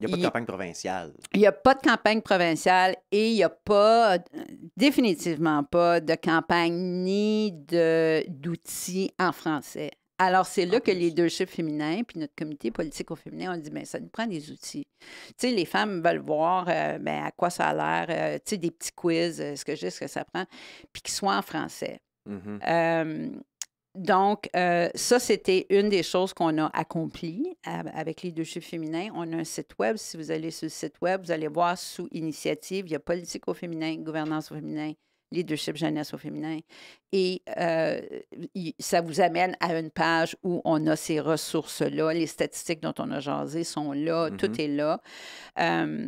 [SPEAKER 2] il n'y a pas de campagne provinciale. Il n'y a pas de campagne provinciale et il n'y a pas, euh, définitivement pas, de campagne ni d'outils en français. Alors, c'est là que les deux chefs féminins, puis notre comité politique au féminin, on dit, bien, ça nous prend des outils. Tu sais, les femmes veulent voir, euh, ben, à quoi ça a l'air, euh, tu sais, des petits quiz, ce que j'ai, ce que ça prend, puis qu'ils soient en français. Mm-hmm. Donc, euh, ça, c'était une des choses qu'on a accomplies avec Leadership Féminin. On a un site Web. Si vous allez sur le site Web, vous allez voir sous initiative, il y a politique au féminin, gouvernance au féminin, leadership jeunesse au féminin. Et euh, ça vous amène à une page où on a ces ressources-là. Les statistiques dont on a jasé sont là, mm-hmm. tout est là. Euh,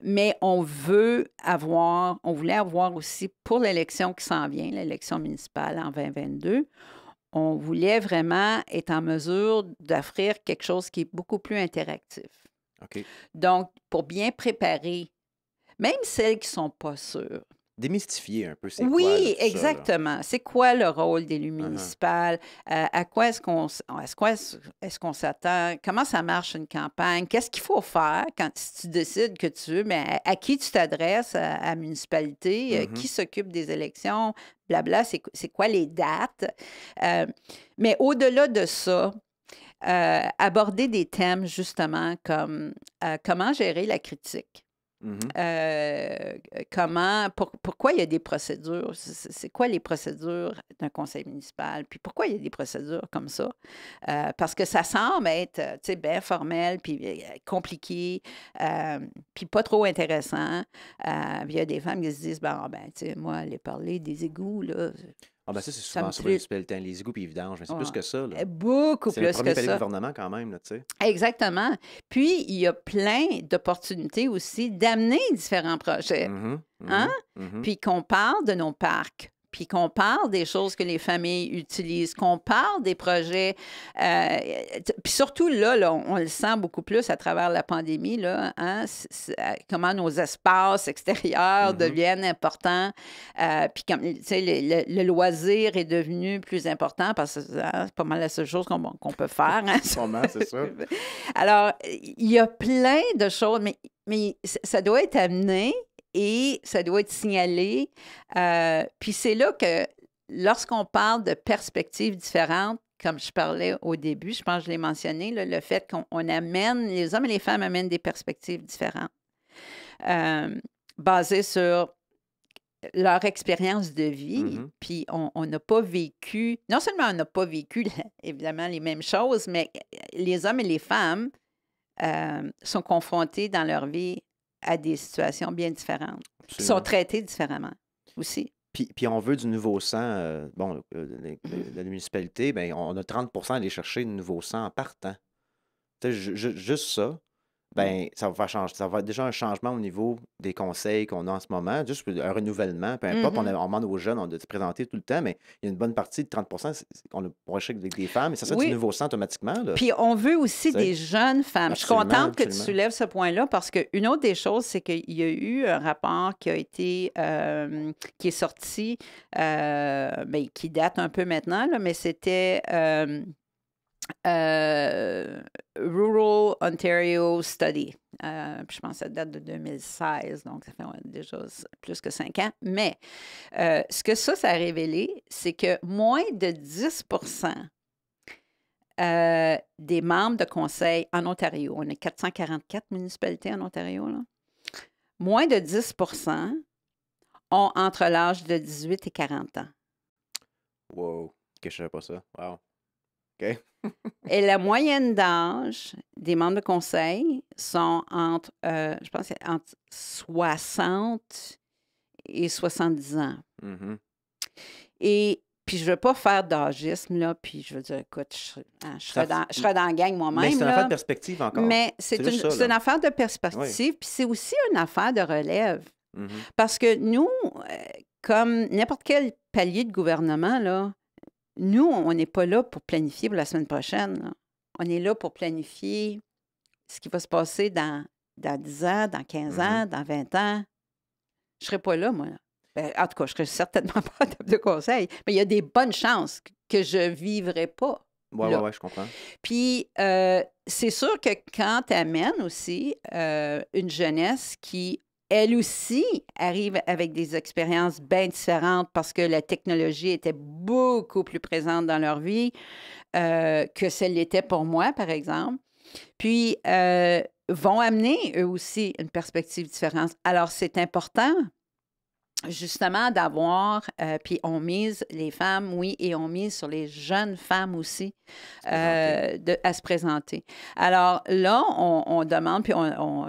[SPEAKER 2] mais on veut avoir, on voulait avoir aussi pour l'élection qui s'en vient, l'élection municipale en 2022, on voulait vraiment être en mesure d'offrir quelque chose qui est beaucoup plus interactif. Donc, pour bien préparer, même celles qui ne sont pas sûres,
[SPEAKER 1] démystifier un peu oui, exactement.
[SPEAKER 2] C'est quoi le rôle des uh-huh. municipal? Euh, à quoi est-ce qu'on est s'attend? Comment ça marche une campagne? Qu'est-ce qu'il faut faire quand tu décides que tu veux? Mais à, qui tu t'adresses à, la municipalité? Euh, qui mm-hmm. s'occupe des élections? Blabla, c'est quoi les dates? Euh, mais au-delà de ça, aborder des thèmes justement comme comment gérer la critique. Mm-hmm. Euh, comment, pourquoi il y a des procédures? C'est quoi les procédures d'un conseil municipal? Puis pourquoi il y a des procédures comme ça? Euh, parce que ça semble être, euh, tu bien formel, puis compliqué, puis pas trop intéressant. il y a des femmes qui se disent, ben, ben tu sais, moi, aller parler des égouts, là, ah ben ça, c'est souvent sur
[SPEAKER 1] le temps, les égouts puis les vidanges, mais c'est plus que ça. Là. Eh, beaucoup plus le premier que ça. le gouvernement quand même, tu sais.
[SPEAKER 2] Exactement. Puis, il y a plein d'opportunités aussi d'amener différents projets. Mm-hmm, mm-hmm, hein? Mm-hmm. Puis qu'on parle de nos parcs, puis qu'on parle des choses que les familles utilisent, qu'on parle des projets. Euh, puis surtout là, là on, le sent beaucoup plus à travers la pandémie, là, hein, comment nos espaces extérieurs mm-hmm. deviennent importants. Euh, puis comme, tu sais, le, loisir est devenu plus important parce que hein, c'est pas mal la seule chose qu'on peut faire. Hein, c'est ça. Alors, il y a plein de choses, mais, mais ça doit être amené et ça doit être signalé. Euh, puis c'est là que lorsqu'on parle de perspectives différentes, comme je parlais au début, je pense que je l'ai mentionné, le fait qu'on amène, les hommes et les femmes amènent des perspectives différentes euh, basées sur leur expérience de vie, mm-hmm. puis on n'a pas vécu, non seulement on n'a pas vécu évidemment les mêmes choses, mais les hommes et les femmes euh, sont confrontés dans leur vie à des situations bien différentes, qui sont traitées différemment
[SPEAKER 1] aussi. Puis, puis, on veut du nouveau sang. Euh, bon, mmh. la municipalité, ben, on a 30 à aller chercher du nouveau sang en partant. juste ça ben ça va faire changer. Ça va être déjà un changement au niveau des conseils qu'on a en ce moment, juste un renouvellement, peu importe. on, mm-hmm. demande aux jeunes de se présenter tout le temps, mais il y a une bonne partie de 30 on recherche avec des femmes, et ça, ça nouveau automatiquement. Puis on
[SPEAKER 2] veut aussi des jeunes femmes. Je suis contente que tu soulèves ce point-là parce qu'une autre des choses, c'est qu'il y a eu un rapport qui a été, euh, qui est sorti, euh, ben, qui date un peu maintenant, mais c'était. Euh, euh, Rural Ontario Study. Euh, je pense que ça date de 2016, donc ça fait déjà plus que cinq ans. Mais euh, ce que ça, ça a révélé, c'est que moins de 10 des membres de conseil en Ontario, on a 444 municipalités en Ontario, moins de 10 ont entre l'âge de 18 et 40 ans.
[SPEAKER 1] Wow, que je ne savais pas ça. Wow.
[SPEAKER 2] Et la moyenne d'âge des membres de conseil sont entre, euh, je pense, entre 60 et 70 ans. Mm-hmm. Et puis je veux pas faire d'âgisme, là, puis je veux dire, écoute, hein, je, serais, dans, la gang moi-même. Mais c'est une affaire de perspective encore. Mais c'est une, affaire de perspective, puis c'est aussi une affaire de relève. Mm-hmm. Parce que nous, euh, comme n'importe quel palier de gouvernement, là, nous, on n'est pas là pour planifier pour la semaine prochaine. On est là pour planifier ce qui va se passer dans, 10 ans, dans 15 mm-hmm. ans, dans 20 ans. Je ne serai pas là, moi. Ben, en tout cas, je ne serais certainement pas table de conseil. Mais il y a des bonnes chances que je ne vivrai pas. Oui, oui, ouais, je comprends. Puis, euh, c'est sûr que quand tu amènes aussi euh, une jeunesse qui elles aussi arrive avec des expériences bien différentes parce que la technologie était beaucoup plus présente dans leur vie euh, que celle était pour moi, par exemple. Puis, euh, vont amener eux aussi une perspective différente. Alors, c'est important justement d'avoir, euh, puis on mise les femmes, oui, et on mise sur les jeunes femmes aussi euh, de, à se présenter. Alors là, on, demande, puis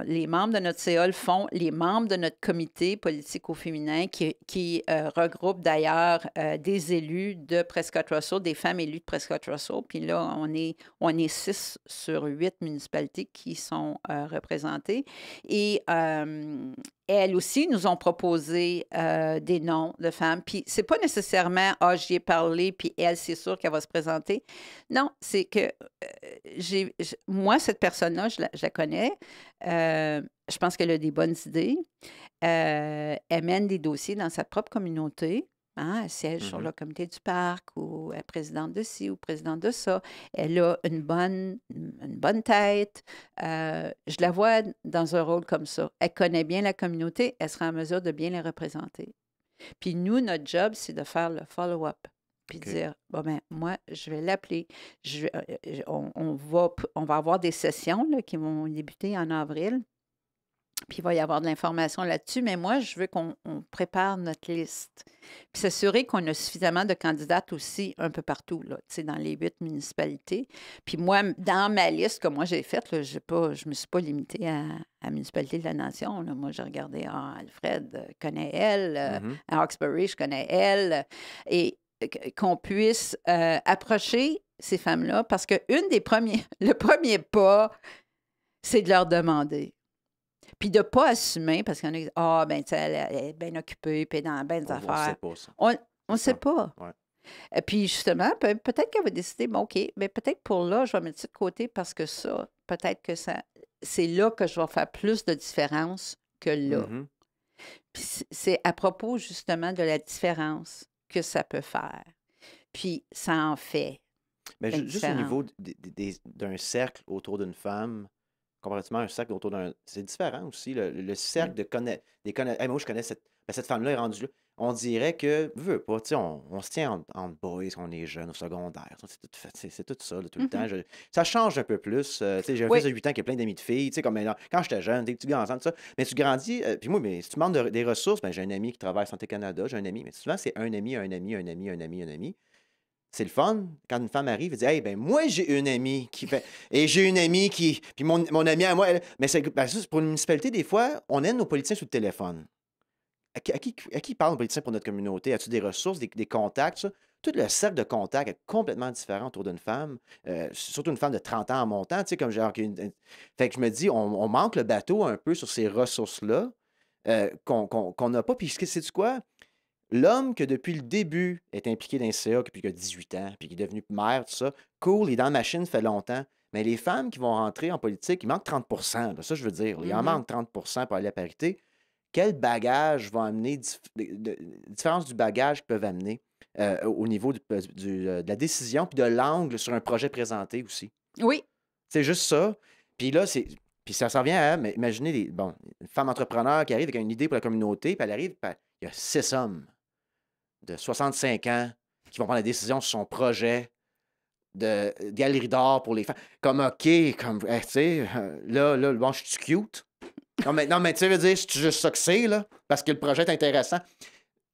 [SPEAKER 2] les membres de notre CA le font, les membres de notre comité politique féminin qui, euh, regroupe d'ailleurs des élus de Prescott Russell, des femmes élues de Prescott Russell. Puis là, on est, on est six sur huit municipalités qui sont représentées. Et elles aussi nous ont proposé euh, des noms de femmes. Puis c'est pas nécessairement ah j'y ai parlé puis elle c'est sûr qu'elle va se présenter. Non, c'est que euh, j'ai moi cette personne là je la, connais. Euh, je pense qu'elle a des bonnes idées. elle mène des dossiers dans sa propre communauté. Hein, elle siège sur mmh le comité du parc ou elle est présidente de ci ou présidente de ça. Elle a une bonne, une bonne tête. Euh, je la vois dans un rôle comme ça. Elle connaît bien la communauté, elle sera en mesure de bien les représenter. Puis nous, notre job, c'est de faire le follow-up. Puis dire, bon ben, moi, je vais l'appeler. Euh, euh, on, on, va, on va avoir des sessions qui vont débuter en avril puis il va y avoir de l'information là-dessus, mais moi, je veux qu'on prépare notre liste. Puis s'assurer qu'on a suffisamment de candidates aussi un peu partout, là, dans les huit municipalités. Puis moi, dans ma liste que moi j'ai faite, je ne me suis pas limitée à, la municipalité de la Nation. Moi, j'ai regardé ah, Alfred, je euh, connaît elle, euh, mm-hmm. à Hawkesbury, je connais elle. Euh, et qu'on puisse approcher ces femmes-là parce que des premiers, le premier pas, c'est de leur demander puis de ne pas assumer, parce qu'on est Ah, ben, tu elle, est bien occupée, puis dans bien des affaires. On ne sait pas On, ne sait pas. Et puis justement, peut-être qu'elle va décider, bon, OK, mais peut-être pour là, je vais mettre ça de côté parce que ça, peut-être que ça, c'est là que je vais faire plus de différence que là. Mm-hmm. Puis c'est à propos justement de la différence que ça peut faire. Puis ça en fait. Mais juste au niveau
[SPEAKER 1] d'un cercle autour d'une femme, comparativement un cercle autour d'un. C'est différent aussi, le, mmh. cercle de connaître. Des moi, je connais cette, ben, cette femme-là est rendue là. On dirait que, veut pas, on, on se tient en, boys, on est jeune, au secondaire. C'est tout, ça, tout le temps. Mmh ça change un peu plus. Euh, j'ai un oui. fils de 8 ans qui a plein d'amis de filles. Comme, quand j'étais jeune, tu grandis ensemble, ça. Mais tu grandis, euh, puis moi, mais, si tu demandes des ressources, ben, j'ai un ami qui travaille à Santé Canada, j'ai un ami. Mais souvent, c'est un ami, un ami, un ami, un ami, un ami c'est le fun quand une femme arrive et dit Hey, ben moi, j'ai une amie qui fait. Et j'ai une amie qui. Puis mon, mon amie à moi. Elle... Mais c'est ben, pour une municipalité, des fois, on aide nos politiciens sur le téléphone. À qui, à qui, parle nos politiciens pour notre communauté As-tu des ressources, des, contacts Tout le cercle de contact est complètement différent autour d'une femme, euh, surtout une femme de 30 ans en montant, tu comme genre. Euh, fait que je me dis, on, manque le bateau un peu sur ces ressources-là euh, qu'on n'a pas. Puis, c'est tu quoi L'homme que depuis le début est impliqué dans le CA, depuis qu'il a 18 ans, puis qui est devenu maire, tout ça, cool, il est dans la machine, fait longtemps. Mais les femmes qui vont rentrer en politique, il manque 30 ça je veux dire. Il en mmh manque 30 pour aller à parité. Quel bagage vont amener, différence du bagage qu'ils peuvent amener euh, au niveau euh, euh, de la décision, puis de l'angle sur un projet présenté aussi. Oui. C'est juste ça. Puis là, c'est. Puis ça s'en vient à. Mais imaginez, bon, une femme entrepreneur qui arrive avec une idée pour la communauté, puis elle arrive, il y a six hommes de 65 ans qui vont prendre la décision sur son projet de euh, galerie d'art pour les femmes. Comme, OK, comme, eh, tu sais, euh, là, là, je suis cute. Non, mais, non, mais tu veux dire, c'est juste ça que c'est, là, parce que le projet est intéressant.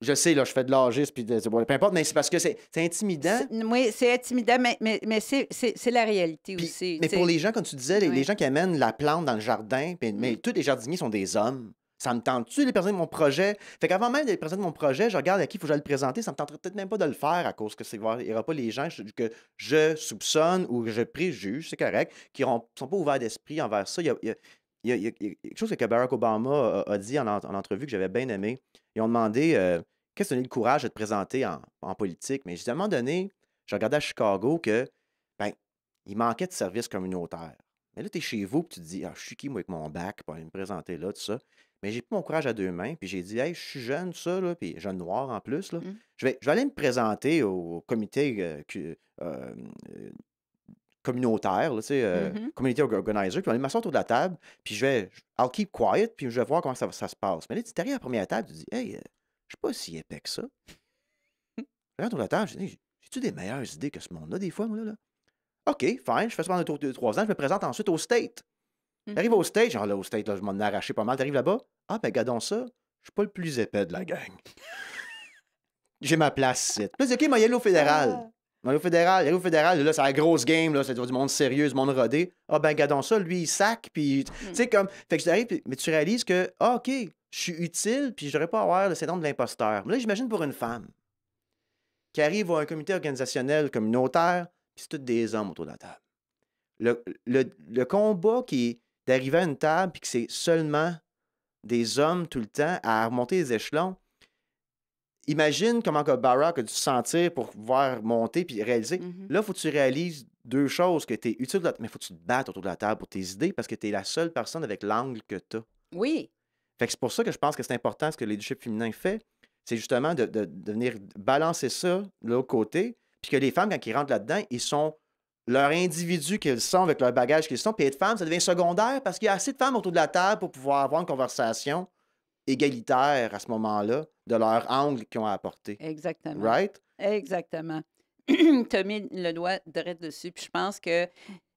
[SPEAKER 1] Je sais, là, je fais de l'âgisme, puis peu importe, mais c'est parce que c'est intimidant.
[SPEAKER 2] Oui, c'est intimidant, mais, c'est la réalité aussi. Mais pour les gens,
[SPEAKER 1] comme tu disais, les, gens qui amènent la plante dans le jardin, mais tous les jardiniers sont des hommes. Ça me tente-tu les présenter de mon projet? Fait qu'avant même de les présenter mon projet, je regarde à qui il faut que je le présenter. Ça me tenterait peut-être même pas de le faire à cause que c'est, il n'y aura pas les gens que je soupçonne ou que je préjuge, c'est correct, qui ne sont pas ouverts d'esprit envers ça. Il y a, quelque chose que Barack Obama a, dit en, entrevue que j'avais bien aimé. Ils ont demandé euh, qu'est-ce qui donné le courage de te présenter en, politique. Mais à un moment donné, je regardais à Chicago que ben, il manquait de services communautaires. Mais là, tu es chez vous et tu te dis ah, Je suis qui, moi, avec mon bac pour aller me présenter là, tout ça. Mais j'ai pris mon courage à deux mains, puis j'ai dit, hey, je suis jeune, ça, là, puis jeune noir en plus, là. Mmh. Je, vais, je vais aller me présenter au comité euh, euh, euh, communautaire, là, tu sais, mmh community organizer, puis on va m'asseoir autour de la table, puis je vais, I'll keep quiet, puis je vais voir comment ça, ça se passe. Mais là, tu arrives à la première table, tu dis, hey, je suis pas si épais que ça. je aller autour de la table, je dis, j'ai-tu des meilleures idées que ce monde-là, des fois, moi, là? là? OK, fine, je fais ça pendant deux, trois ans, je me présente ensuite au state. T'arrives au stage, genre ah, là, au stage, là, je m'en ai arraché pas mal. T'arrives là-bas, ah ben, gadons ça, je suis pas le plus épais de la gang. J'ai ma place ici. Puis, OK, mais y a au fédéral. Ah. au fédéral, il au fédéral, là, c'est la grosse game, là, c'est du monde sérieux, du monde rodé. Ah ben, gadons ça, lui, il sac, puis, tu hmm. sais, comme, fait que j'arrive, mais tu réalises que, ah, OK, je suis utile, puis je pas pas avoir le syndrome de l'imposteur. Mais Là, j'imagine pour une femme qui arrive à un comité organisationnel communautaire, puis c'est tous des hommes autour de la table. Le, le, le combat qui est d'arriver à une table puis que c'est seulement des hommes tout le temps à remonter les échelons. Imagine comment que Barack a dû se sentir pour pouvoir monter puis réaliser. Mm -hmm. Là, il faut que tu réalises deux choses, que tu es utile, mais il faut que tu te battes autour de la table pour tes idées parce que tu es la seule personne avec l'angle que tu as. Oui. Fait que c'est pour ça que je pense que c'est important ce que leadership féminin fait, c'est justement de, venir balancer ça de l'autre côté, puis que les femmes, quand ils rentrent là-dedans, ils sont leur individu qu'ils sont, avec leur bagage qu'ils sont, puis être femme, ça devient secondaire parce qu'il y a assez de femmes autour de la table pour pouvoir avoir une conversation égalitaire à ce moment-là de leur angle qu'ils ont à apporter. Exactement. Right?
[SPEAKER 2] Exactement. tu as mis le doigt dessus, puis je pense que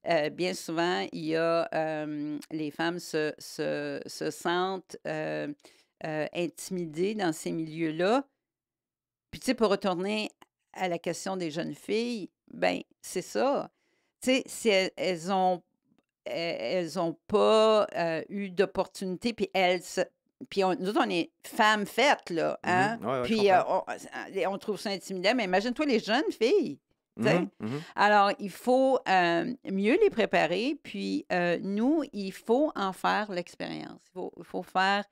[SPEAKER 2] euh, bien souvent, il y a euh, les femmes se, sentent euh, intimidées dans ces milieux-là. Puis tu sais, pour retourner à la question des jeunes filles, ben c'est ça si elles, n'ont ont elles ont pas eu d'opportunité, puis elles puis nous on est femmes faites, là. Mmh hein? puis ah, on, trouve ça intimidant, mais imagine-toi les jeunes filles. Mmh mmh Alors, il faut mieux les préparer, puis nous, il faut en faire l'expérience. il faut faire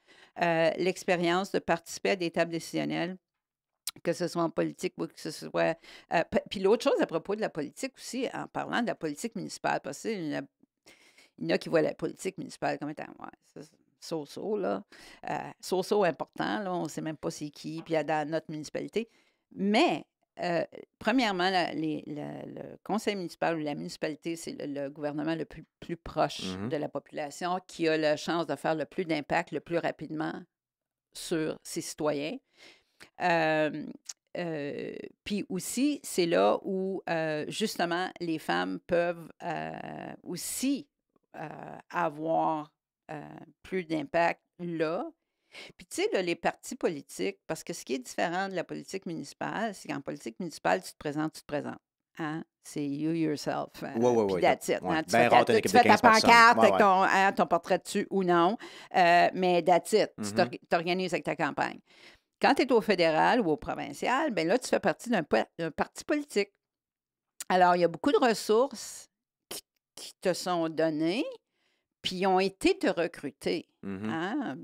[SPEAKER 2] l'expérience de participer à des tables décisionnelles que ce soit en politique ou que ce soit... Euh, puis l'autre chose à propos de la politique aussi, en parlant de la politique municipale, parce qu'il y, en a, qui voient la politique municipale comme étant... Ouais, so-so, là. Euh, so important, là. On ne sait même pas c'est qui, puis il y dans notre municipalité. Mais, euh, premièrement, le conseil municipal ou la municipalité, c'est le, gouvernement le plus, proche mm-hmm. de la population qui a la chance de faire le plus d'impact le plus rapidement sur ses citoyens puis aussi, c'est là où justement les femmes peuvent aussi avoir plus d'impact là. Puis tu sais, les partis politiques, parce que ce qui est différent de la politique municipale, c'est qu'en politique municipale, tu te présentes, tu te présentes. Hein. C'est you yourself. Hein, that's hein. ben Tu, fais, ta, pancarte ton, portrait dessus ou non, mais that's Tu mm-hmm. t'organises avec ta campagne. Quand tu es au fédéral ou au provincial, bien là, tu fais partie d'un parti politique. Alors, il y a beaucoup de ressources qui, te sont données, puis ont été te recruter. Mmh hein.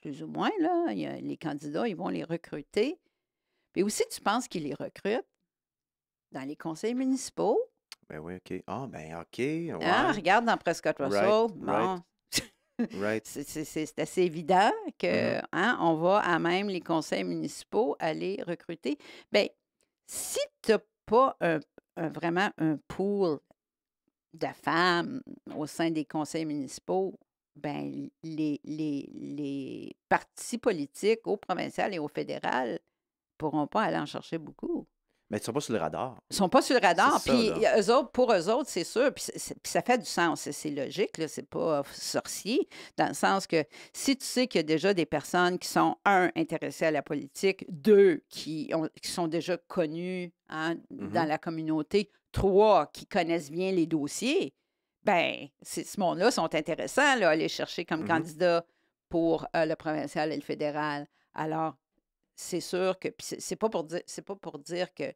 [SPEAKER 2] Plus ou moins, là. les candidats, ils vont les recruter. Mais aussi, tu penses qu'ils les recrutent dans les conseils municipaux.
[SPEAKER 1] Ben oui, OK. Ah, ben, OK. Ah, regarde
[SPEAKER 2] dans Prescott Russell. C'est assez évident mm-hmm. que hein, on va à même les conseils municipaux aller recruter. Bien, si tu n'as pas vraiment un pool de femmes au sein des conseils municipaux, ben, les, les, partis politiques au provincial et au fédéral pourront pas aller en chercher beaucoup.
[SPEAKER 1] Mais ils ne sont pas sur le radar.
[SPEAKER 2] Ils ne sont pas sur le radar. Puis autres, pour eux autres, c'est sûr. Puis, ça fait du sens. C'est logique. Ce n'est pas sorcier. Dans le sens que si tu sais qu'il y a déjà des personnes qui sont, un, intéressées à la politique, deux, qui, sont déjà connues hein, mm-hmm. dans la communauté, trois, qui connaissent bien les dossiers, ben ce monde-là sont intéressants là, à aller chercher comme mm-hmm. candidat pour euh, le provincial et le fédéral. Alors, c'est sûr que c'est pas pour dire c'est pas pour dire que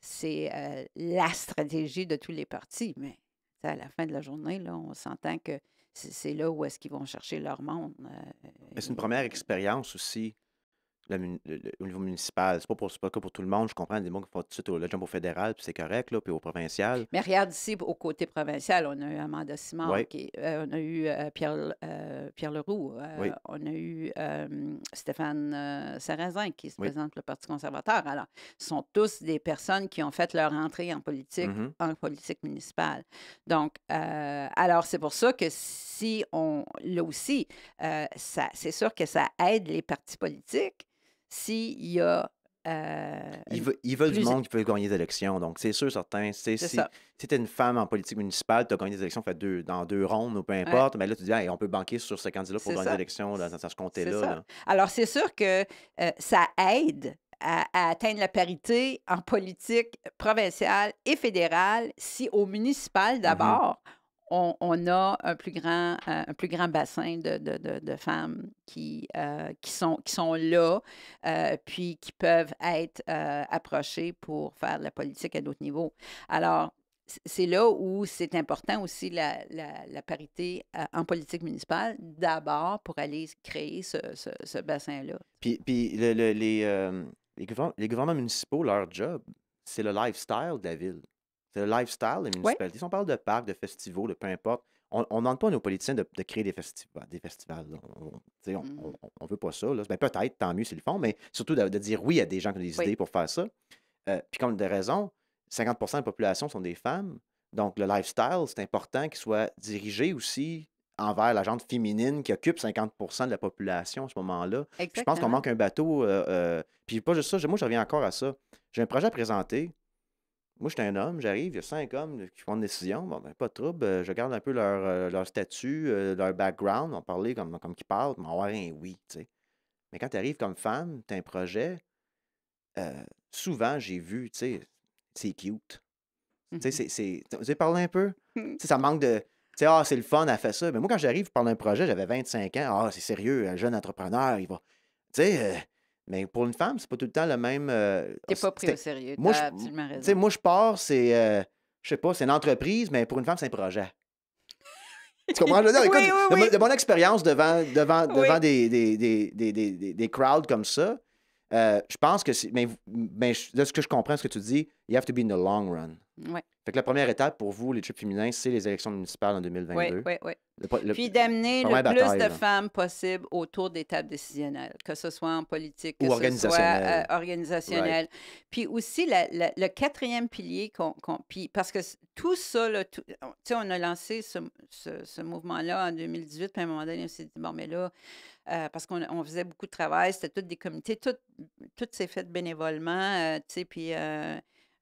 [SPEAKER 2] c'est euh, la stratégie de tous les partis, mais à la fin de la journée, là, on s'entend que c'est là où est-ce qu'ils vont chercher leur monde.
[SPEAKER 1] c'est une euh, première euh, expérience aussi au niveau municipal. C'est pas, que pour tout le monde. Je comprends. Des gens qui font tout de suite au, le au fédéral, puis c'est correct, là, puis au provincial.
[SPEAKER 2] Mais regarde ici, au côté provincial, on a eu Amanda Simard, qui, euh, on a eu euh, Pierre, euh, Pierre Leroux, on a eu Stéphane Sarrazin, qui se présente le Parti conservateur. Alors, ce sont tous des personnes qui ont fait leur entrée en politique, mm-hmm. en politique municipale. Donc, alors, c'est pour ça que si on, là aussi, c'est sûr que ça aide les partis politiques s'il y a. Euh, ils, veulent, du monde qui
[SPEAKER 1] peut gagner des élections. Donc, c'est sûr, certains... Si, si tu une femme en politique municipale, tu as gagné des élections fait deux, dans deux rondes ou peu importe, mais là, tu dis, on peut banquer sur ce candidat pour gagner des élections dans, ce comté-là.
[SPEAKER 2] Alors, c'est sûr que euh, ça aide à, atteindre la parité en politique provinciale et fédérale si au municipal mmh d'abord, on, a un plus grand, euh, un plus grand bassin de, femmes qui, euh, qui, sont, qui sont là, euh, puis qui peuvent être approchées pour faire de la politique à d'autres niveaux. Alors, c'est là où c'est important aussi la, parité en politique municipale, d'abord pour aller créer ce, bassin-là.
[SPEAKER 1] Puis, les, les, les gouvernements municipaux, leur job, c'est le lifestyle de la ville. C'est le lifestyle des municipalités. Si on parle de parcs, de festivals, de peu importe, on ne demande pas à nos politiciens de, créer des, festivals. Ben, des festivals. On ne mmh. veut pas ça. Ben, peut-être, tant mieux s'ils le font, mais surtout de, dire oui à des gens qui ont des idées pour faire ça. Euh, puis comme des raisons, 50 de la population sont des femmes. Donc le lifestyle, c'est important qu'il soit dirigé aussi envers la gente féminine qui occupe 50 de la population à ce moment-là. Je pense qu'on manque un bateau. Euh, euh, puis pas juste ça, moi je reviens encore à ça. J'ai un projet à présenter moi, je suis un homme, j'arrive, il y a cinq hommes euh, qui font une décision. Ben, pas de trouble. Euh, je garde un peu leur, euh, statut, leur background. On parler comme, comme qu'ils parlent, mais avoir un oui, tu sais. Mais quand tu arrives comme femme, tu as un projet, souvent, j'ai vu, tu sais, c'est cute. Tu sais, mhm. c'est. Vous avez parlé un peu? tu ça manque de. Tu sais, ah, c'est le fun, elle fait ça. Mais moi, quand j'arrive, je parle d'un projet, j'avais 25 ans. Ah, c'est sérieux, un jeune entrepreneur, il va. Tu sais, mais pour une femme, c'est pas tout le temps le même. Tu euh, T'es pas pris au sérieux. Moi, absolument Moi, je pars, c'est. Euh, je sais pas, c'est une entreprise, mais pour une femme, c'est un projet. Tu comprends? De, bonne mon expérience devant, devant, devant des, des, des, des, crowds comme ça, euh, je pense que Mais, de ce que je comprends, ce que tu dis, il have to be in the long run. Ouais. la première étape pour vous, les tripes féminins, c'est les élections municipales en 2022. Oui, Puis d'amener le, plus de femmes
[SPEAKER 2] possible autour des tables décisionnelles, que ce soit en politique, que Ou organisationnelle. ce soit euh, Puis aussi, le quatrième pilier, qu'on, puis parce que tout ça, tu sais, on a lancé ce, ce mouvement-là en 2018, puis à un moment donné, on s'est dit, bon, mais là, euh, parce qu'on faisait beaucoup de travail, c'était toutes des comités, tout, ces s'est fait bénévolement, euh, tu sais, puis euh,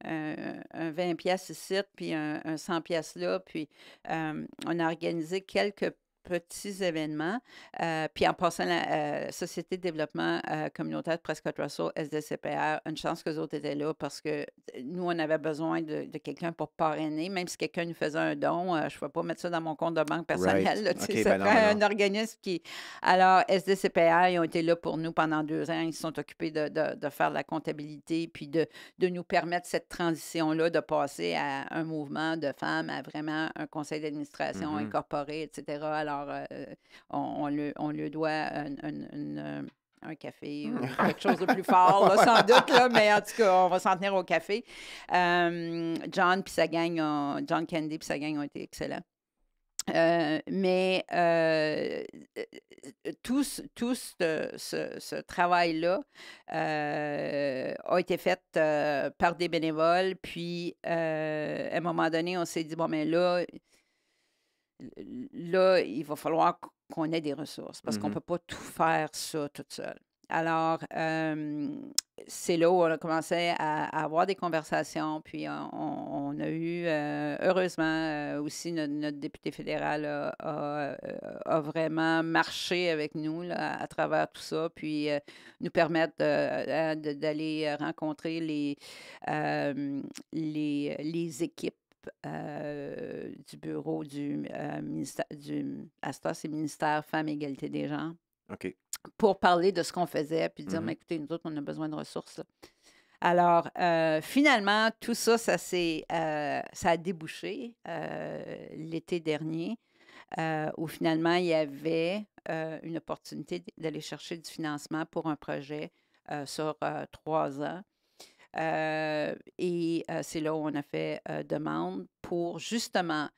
[SPEAKER 2] un 20 pièces ici, puis un, 100 pièces là, puis on a organisé quelques petits événements. Euh, puis en passant, la euh, Société de développement euh, communautaire de Prescott Russell, SDCPR, une chance que les autres étaient là parce que nous, on avait besoin de, quelqu'un pour parrainer, même si quelqu'un nous faisait un don, je ne peux pas mettre ça dans mon compte de banque personnel. c'est ben ben un organisme qui. Alors, SDCPR, ils ont été là pour nous pendant deux ans. Ils se sont occupés de, de, de faire la comptabilité puis de, nous permettre cette transition-là de passer à un mouvement de femmes, à vraiment un conseil d'administration mm-hmm. incorporé, etc. Alors, euh, on, lui le, on, le, doit euh, un, café ou quelque chose de plus fort, sans doute, mais en tout cas, on va s'en tenir au café. Euh, John puis sa gang, ont, John Candy puis sa gang ont été excellents. mais tout, ce, travail-là a été fait par des bénévoles. Puis, à un moment donné, on s'est dit, bon, mais là, là, il va falloir qu'on ait des ressources parce mmh qu'on ne peut pas tout faire ça toute seule. Alors, c'est là où on a commencé à, avoir des conversations, puis on, a eu, heureusement, aussi notre, député fédéral a, vraiment marché avec nous là, à travers tout ça, puis nous permettre euh, d'aller rencontrer les, les équipes euh, du bureau du euh, ministère, du, c'est ministère Femmes Égalité des Genres. OK. Pour parler de ce qu'on faisait, puis dire, mm-hmm. écoutez, nous autres, on a besoin de ressources. Alors, euh, finalement, tout ça, ça, euh, ça a débouché l'été dernier, où finalement, il y avait une opportunité d'aller chercher du financement pour un projet sur trois ans. Euh, et euh, c'est là où on a fait euh, demande pour justement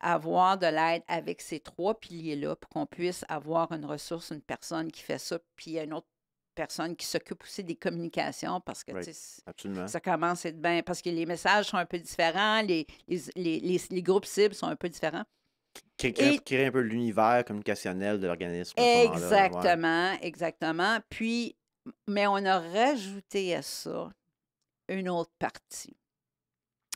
[SPEAKER 2] avoir de l'aide avec ces trois piliers-là pour qu'on puisse avoir une ressource, une personne qui fait ça, puis une autre personne qui s'occupe aussi des communications parce que
[SPEAKER 1] ça
[SPEAKER 2] commence à être bien, parce que les messages sont un peu différents, les, les, les, les groupes cibles sont un peu différents.
[SPEAKER 1] Qui un peu l'univers communicationnel de l'organisme. Exactement,
[SPEAKER 2] exactement. Puis, mais on a rajouté à ça une autre partie.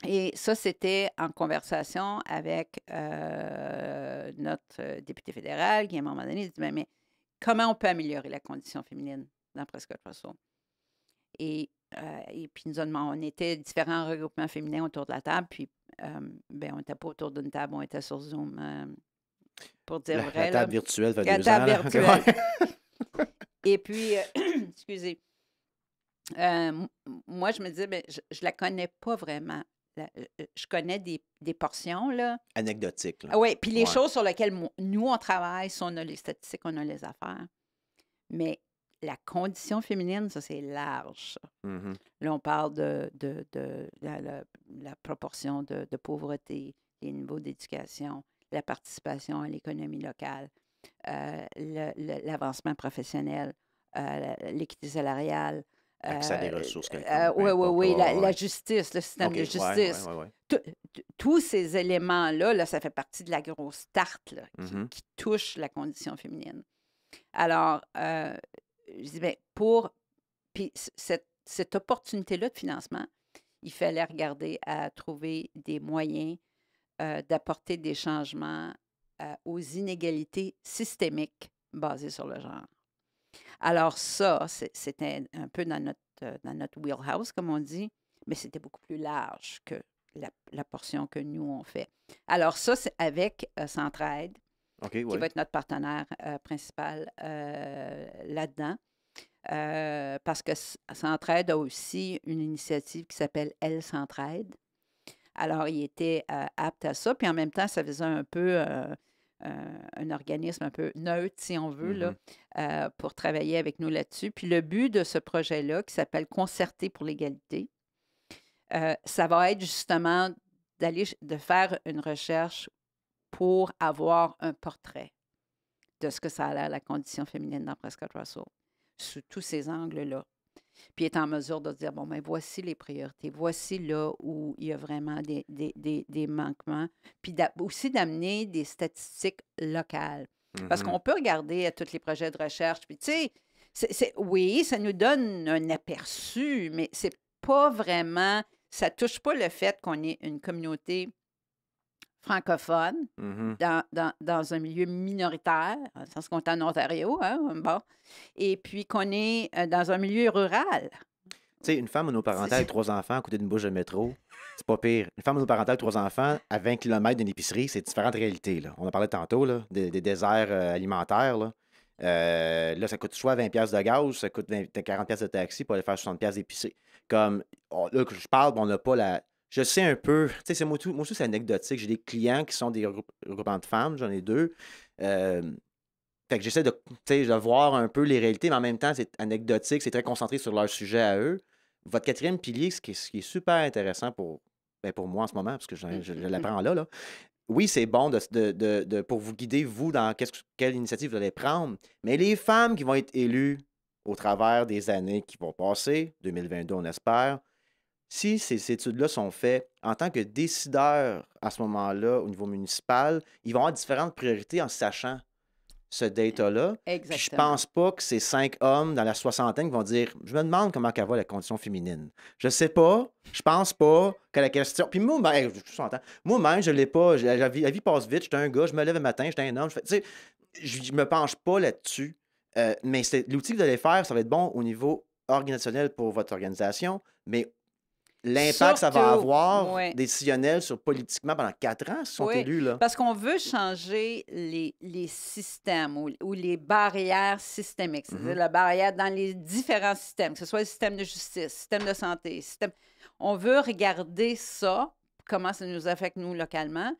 [SPEAKER 2] Et ça, c'était en conversation avec euh, notre euh, député fédéral qui, à un moment donné, dit mais, comment on peut améliorer la condition féminine dans Prescott Russell? Et, euh, et puis, nous on, on était différents regroupements féminins autour de la table, puis ben, on n'était pas autour d'une table, on était sur Zoom. pour dire la, vrai. La table virtuelle fait la et puis, excusez. Euh, moi, je me disais, ben, je ne la connais pas vraiment. Euh, euh, je connais des, portions. Là.
[SPEAKER 1] Anecdotiques. oui, puis les choses
[SPEAKER 2] sur lesquelles nous, on travaille, si on a les statistiques, on a les affaires. Mais la condition féminine, ça, c'est large. Mm-hmm. Là, on parle de, de, la, proportion de, pauvreté, les niveaux d'éducation, la participation à l'économie locale, l'avancement professionnel, l'équité salariale, Accès à des euh, ressources. oui, oui, oui. La, justice, le système de justice. Tous ces éléments-là, là, ça fait partie de la grosse tarte mm-hmm. qui, touche la condition féminine. Alors, euh, je dis, ben, pour. cette, opportunité-là de financement, il fallait regarder à trouver des moyens euh, d'apporter des changements aux inégalités systémiques basées sur le genre. Alors ça, c'était un peu dans notre, euh, dans notre wheelhouse, comme on dit, mais c'était beaucoup plus large que la, portion que nous, on fait. Alors ça, c'est avec euh, Centraide, qui va être notre partenaire euh, principal là-dedans. parce que Centraide a aussi une initiative qui s'appelle Elle Centraide. Alors, il était apte à ça. Puis en même temps, ça faisait un peu un organisme un peu neutre, si on veut, mm-hmm. euh, pour travailler avec nous là-dessus. Puis le but de ce projet-là, qui s'appelle Concerté pour l'égalité, euh, ça va être justement d'aller de faire une recherche pour avoir un portrait de ce que ça a l'air la condition féminine dans Prescott Russell sous tous ces angles-là puis être en mesure de dire, bon, mais ben, voici les priorités, voici là où il y a vraiment des, manquements, puis aussi d'amener des statistiques locales. Parce mm-hmm. qu'on peut regarder à tous les projets de recherche, puis tu sais, oui, ça nous donne un aperçu, mais c'est pas vraiment, ça touche pas le fait qu'on ait une communauté francophone mm-hmm. dans, un milieu minoritaire, sans se qu'on est en Ontario, hein, bon, et puis qu'on est euh, dans un milieu rural.
[SPEAKER 1] Tu sais, une femme monoparentale avec trois enfants à côté d'une bouche de métro, c'est pas pire. Une femme monoparentale avec trois enfants à 20 km d'une épicerie, c'est différentes réalités. On en parlait tantôt, des, déserts euh, alimentaires. Euh, là. ça coûte soit 20$ de gaz, ça coûte 40 40$ de taxi pour aller faire 60$ d'épicerie. Comme, là, que je parle, on n'a pas la, je sais un peu, c'est moi, tout, moi c'est anecdotique. J'ai des clients qui sont des regroupements de femmes, j'en ai deux. fait que j'essaie de, de voir un peu les réalités, mais en même temps, c'est anecdotique, c'est très concentré sur leur sujet à eux. Votre quatrième pilier, ce qui est, super intéressant pour, ben, pour moi en ce moment, parce que je, je, mmh. l'apprends là, là, oui, c'est bon de, pour vous guider, vous, dans quelle initiative vous allez prendre, mais les femmes qui vont être élues au travers des années qui vont passer, 2022, on espère, si ces études-là sont faites en tant que décideur à ce moment-là au niveau municipal, ils vont avoir différentes priorités en sachant ce data-là.
[SPEAKER 2] Exactement. Je pense
[SPEAKER 1] pas que ces cinq hommes dans la soixantaine vont dire Je me demande comment qu'elle va la condition féminine. Je ne sais pas, je pense pas que la question. Puis moi-même, ben, je Moi-même, je l'ai pas. La, vie, passe vite, j'étais un gars, je me lève le matin, j'étais un homme. Je, ne me penche pas là-dessus. Euh, mais l'outil que vous allez faire, ça va être bon au niveau organisationnel pour votre organisation, mais l'impact que ça va avoir décisionnel sur politiquement pendant quatre ans, sont élus. Là. Parce
[SPEAKER 2] qu'on veut changer les, systèmes ou, les barrières systémiques, c'est-à-dire mm-hmm. la barrière dans les différents systèmes, que ce soit le système de justice, système de santé, système. On veut regarder ça, comment ça nous affecte, nous, localement.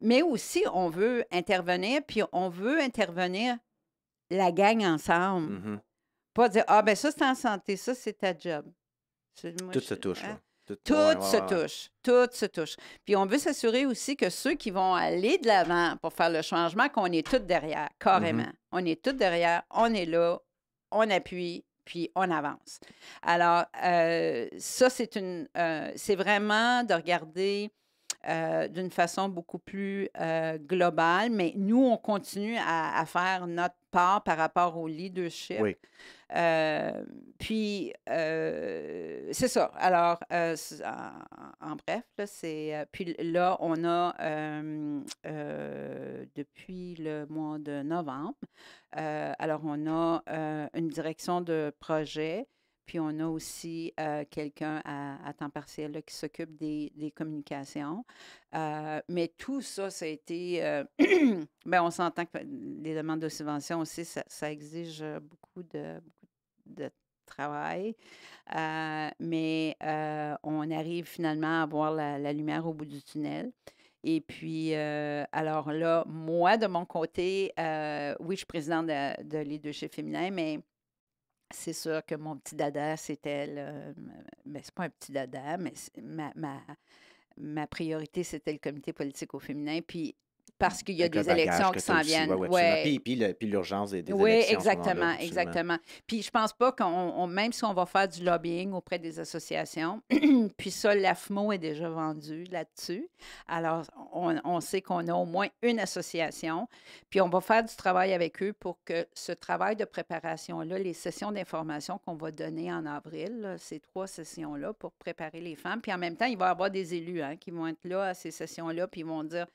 [SPEAKER 2] Mais aussi, on veut intervenir, puis on veut intervenir la gang ensemble. Mm-hmm. Pas dire, ah, ben ça, c'est en santé, ça, c'est ta job. Tout se touche. Hein? Tout, se touchent, touche. Tout se touche. Puis on veut s'assurer aussi que ceux qui vont aller de l'avant pour faire le changement, qu'on est tous derrière, mm-hmm. carrément. On est tous derrière, on est là, on appuie, puis on avance. Alors, euh, ça, c'est une. Euh, c'est vraiment de regarder euh, d'une façon beaucoup plus euh, globale, mais nous, on continue à, faire notre part par rapport au leadership. Euh, puis, c'est ça. Alors, en, en, bref, là, c'est. puis là, on a, depuis le mois de novembre, alors on a une direction de projet puis on a aussi euh, quelqu'un à, temps partiel qui s'occupe des, communications. Euh, mais tout ça, ça a été... Euh, ben, on s'entend que ben, les demandes de subvention aussi, ça, exige beaucoup de, travail. mais on arrive finalement à voir la, lumière au bout du tunnel. Et puis, alors là, moi, de mon côté, oui, je suis présidente de, de leadership féminin, mais c'est sûr que mon petit dada, c'était le. Mais c'est pas un petit dada, mais ma, ma, ma priorité, c'était le comité politique au féminin. Puis parce qu'il y a des élections qui s'en viennent. Puis, puis,
[SPEAKER 1] l'urgence des, élections. Oui, exactement, exactement.
[SPEAKER 2] Puis je pense pas qu'on, même si on va faire du lobbying auprès des associations, puis ça, l'AFMO est déjà vendu là-dessus. Alors, on, sait qu'on a au moins une association, puis on va faire du travail avec eux pour que ce travail de préparation-là, les sessions d'information qu'on va donner en avril, ces trois sessions-là, pour préparer les femmes, puis en même temps, il va y avoir des élus hein, qui vont être là à ces sessions-là, puis ils vont dire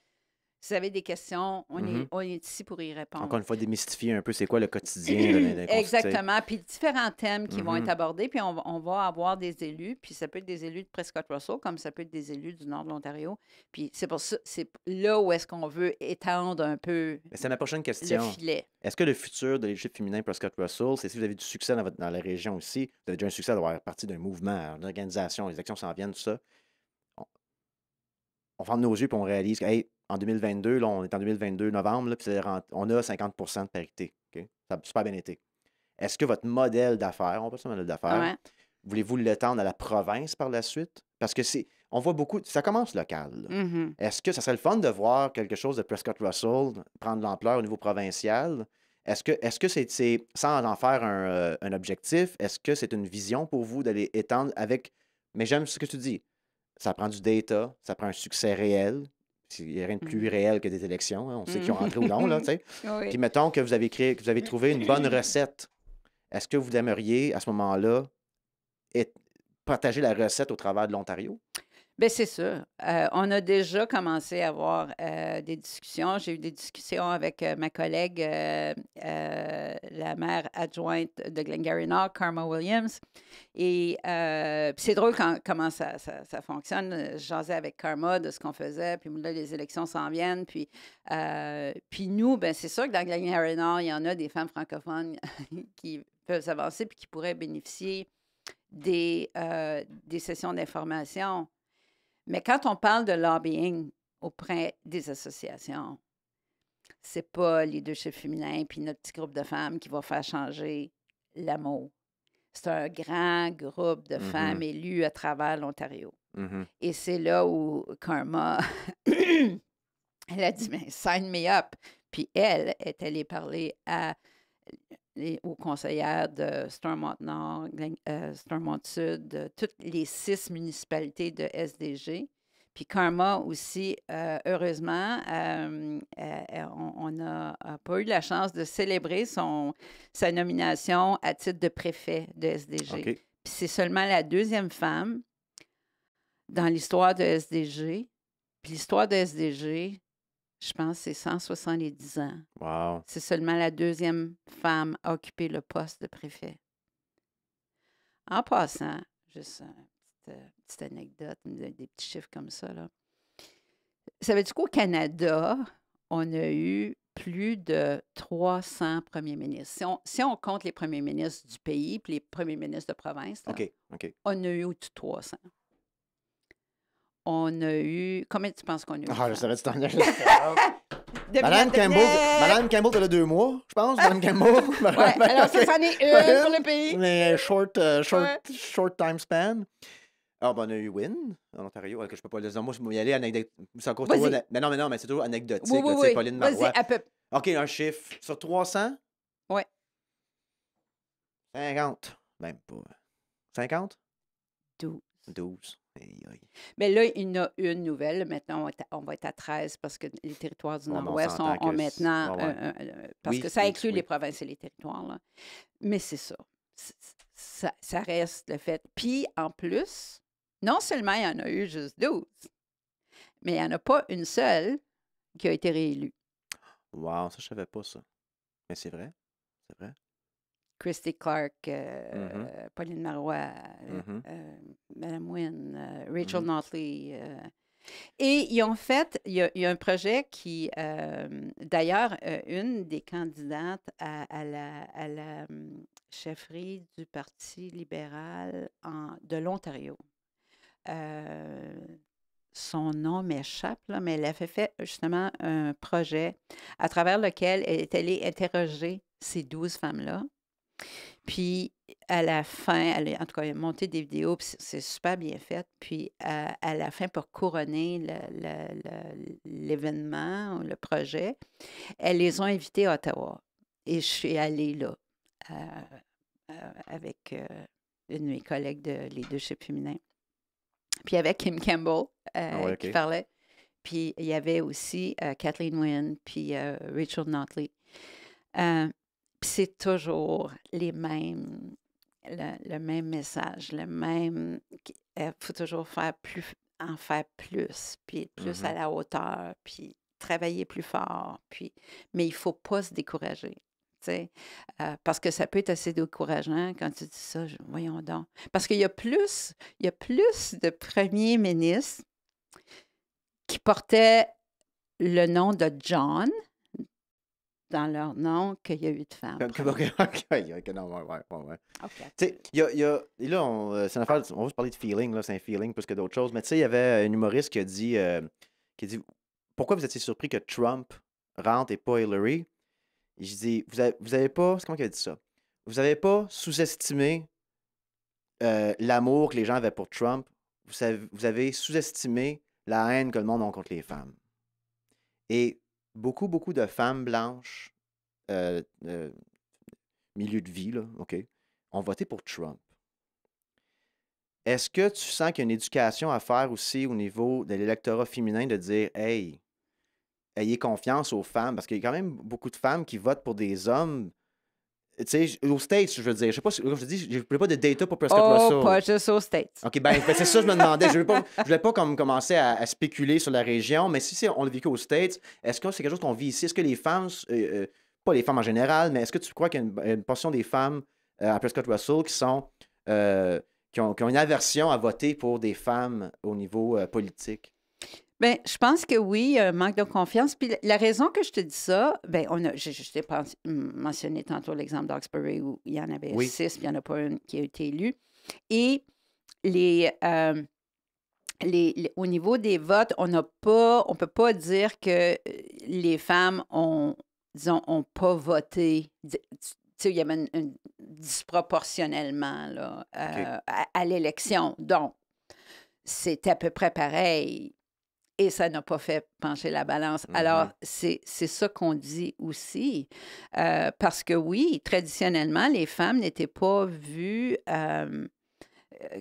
[SPEAKER 2] si vous avez des questions, on, est, mm-hmm. on est ici pour y répondre. Encore une
[SPEAKER 1] fois, démystifier un peu c'est quoi le quotidien Exactement.
[SPEAKER 2] Puis différents thèmes qui vont être mm-hmm. abordés, puis on, va avoir des élus, puis ça peut être des élus de Prescott Russell, comme ça peut être des élus du nord de l'Ontario. Puis c'est pour ça, c'est là où est-ce qu'on veut étendre un peu.
[SPEAKER 1] C'est ma prochaine question. Est-ce que le futur de l'équipe féminin Prescott Russell, c'est si vous avez du succès dans, la région aussi, vous avez déjà un succès d'avoir partie d'un mouvement, d'une organisation, les actions s'en viennent, tout ça on ferme nos yeux et on réalise qu'en en 2022, là, on est en 2022, novembre, puis on a 50 de parité. Ça super bien été. Est-ce que votre modèle d'affaires, on parle de modèle d'affaires, voulez-vous l'étendre à la province par la suite? Parce que c'est. On voit beaucoup. Ça commence local. Mm-hmm. Est-ce que ça serait le fun de voir quelque chose de Prescott Russell prendre l'ampleur au niveau provincial? Est-ce que c'est -ce sans en faire euh, un objectif, est-ce que c'est une vision pour vous d'aller étendre avec. Mais j'aime ce que tu dis. Ça prend du data, ça prend un succès réel. Il n'y a rien de mmh plus réel que des élections. Hein. On sait qui ont rentré ou non, mmh. Puis mettons que vous avez créé, que vous avez trouvé une bonne recette. Est-ce que vous aimeriez, à ce moment-là, partager la recette au travers de l'Ontario?
[SPEAKER 2] Bien, c'est sûr. Euh, on a déjà commencé à avoir euh, des discussions. J'ai eu des discussions avec euh, ma collègue, la maire adjointe de Glengarry Nord, Karma Williams. Et c'est drôle quand, comment ça, fonctionne. ça fonctionne. avec Karma de ce qu'on faisait. Puis là, les élections s'en viennent. Puis, puis nous, ben c'est sûr que dans Glengarry il y en a des femmes francophones qui peuvent s'avancer puis qui pourraient bénéficier des sessions d'information mais quand on parle de lobbying auprès des associations, c'est pas les deux chefs féminins puis notre petit groupe de femmes qui va faire changer l'amour. C'est un grand groupe de mmh femmes élues à travers l'Ontario. Mmh Et c'est là où Karma, elle a dit, sign me up. Puis elle est allée parler à les, aux conseillères de Stormont-Nord, euh, Stormont-Sud, toutes les six municipalités de SDG. Puis Karma aussi, euh, heureusement, euh, on n'a pas eu la chance de célébrer son, sa nomination à titre de préfet de SDG. Puis c'est seulement la deuxième femme dans l'histoire de SDG. Puis l'histoire de SDG, je pense, c'est 170 ans.
[SPEAKER 1] Wow. C'est
[SPEAKER 2] seulement la deuxième femme à occuper le poste de préfet. En passant, juste une euh, petite, anecdote, euh, des petits chiffres comme ça. Là. Ça veut dire qu'au Canada, on a eu plus de 300 premiers ministres. Si on, compte les premiers ministres du pays puis les premiers ministres de province, on a eu au-dessus de 300 on a eu. Combien tu penses qu'on a eu? Ah, je savais que tu t'en Madame Campbell, Madame Campbell,
[SPEAKER 1] t'as deux mois, je pense.
[SPEAKER 2] Madame Campbell. alors, ça, c'en est une pour le pays. Mais
[SPEAKER 1] short, euh, short, short time span. Ah ben, on a eu win en Ontario. Alors que je peux pas le dire. Moi, je vais y aller Anecdote. Mais non, mais non, mais c'est toujours anecdotique. Oui, oui, oui. peu... OK, un chiffre. Sur 300? Ouais. 50. Même pas. 50? 12. 12.
[SPEAKER 2] Mais là, il y en a une nouvelle. Maintenant, on va être à 13 parce que les territoires du Nord-Ouest maintenant. parce que ça inclut les provinces et les territoires. Mais c'est ça. ça. reste le fait. Puis, en plus, non seulement il y en a eu juste 12, mais il n'y en a pas une seule qui a été réélue.
[SPEAKER 1] Wow, ça, je savais pas ça. Mais c'est vrai. C'est vrai.
[SPEAKER 2] Christy Clark, euh, mm-hmm. euh, Pauline Marois, euh, mm-hmm. Madame Wynne, Rachel mm-hmm. Notley. et ils ont fait, il y, a, un projet qui, d'ailleurs, une des candidates à, la, hum, chefferie du Parti libéral de l'Ontario. son nom m'échappe, mais elle a fait justement un projet à travers lequel elle est allée interroger ces douze femmes-là puis à la fin, elle, en tout cas, elle a monté des vidéos, puis c'est super bien fait. Puis à, la fin, pour couronner l'événement, le, le, projet, elles les ont invités à Ottawa. Et je suis allée là euh, euh, avec euh, une de mes collègues de leadership féminin. Puis avec Kim Campbell ah qui parlait. Puis il y avait aussi Kathleen Wynne, puis Rachel Notley. Puis c'est toujours les mêmes, le, même message, le même. Il euh, faut toujours faire plus, en faire plus, puis plus à mm-hmm. la hauteur, puis travailler plus fort. mais il ne faut pas se décourager. sais. Euh, parce que ça peut être assez décourageant quand tu dis ça, voyons donc. Parce qu'il y a plus, il y a plus de premiers ministres qui portaient le nom de John dans leur nom qu'il y a eu de femmes. OK,
[SPEAKER 1] OK, non, ouais, ouais, ouais. Tu sais, il y a, et là, on, euh, affaire, on va se parler de feeling, là, c'est un feeling plus que d'autres choses, mais tu sais, il y avait euh, un humoriste qui a dit, euh, qui a dit, pourquoi vous étiez surpris que Trump rentre et pas Hillary? je dis, vous avez, vous avez pas, comment il a dit ça? Vous avez pas sous-estimé l'amour que les gens avaient pour Trump, vous, savez, vous avez sous-estimé la haine que le monde a contre les femmes. Et beaucoup, beaucoup de femmes blanches, euh, euh, milieu de vie, OK, ont voté pour Trump. Est-ce que tu sens qu'il y a une éducation à faire aussi au niveau de l'électorat féminin de dire, hey, ayez confiance aux femmes? Parce qu'il y a quand même beaucoup de femmes qui votent pour des hommes aux States, je veux dire. Je sais pas, je dis, je voulais pas de data pour Prescott oh, Russell. pas
[SPEAKER 2] juste aux States. OK, ben, ben c'est ça que je me demandais. Je ne pas,
[SPEAKER 1] je voulais pas commencer à, spéculer sur la région, mais si on le vit qu'aux States, est-ce que c'est quelque chose qu'on vit ici? Est-ce que les femmes, euh, euh, pas les femmes en général, mais est-ce que tu crois qu'il y a une, portion des femmes euh, à Prescott Russell qui sont, qui, ont, une aversion à voter pour des femmes au niveau politique?
[SPEAKER 2] Bien, je pense que oui, un euh, manque de confiance. Puis la raison que je te dis ça, bien, on a, je, t'ai mentionné tantôt l'exemple d'Oxbury où il y en avait six, puis il n'y en a pas une qui a été élue. Et euh, les, les, au niveau des votes, on n'a pas, on peut pas dire que euh, les femmes ont, disons, ont pas voté. Tu sais, il y avait disproportionnellement à l'élection. Donc, c'est à peu près pareil et ça n'a pas fait pencher la balance. Mmh Alors, c'est ça qu'on dit aussi, euh, parce que oui, traditionnellement, les femmes n'étaient pas vues euh,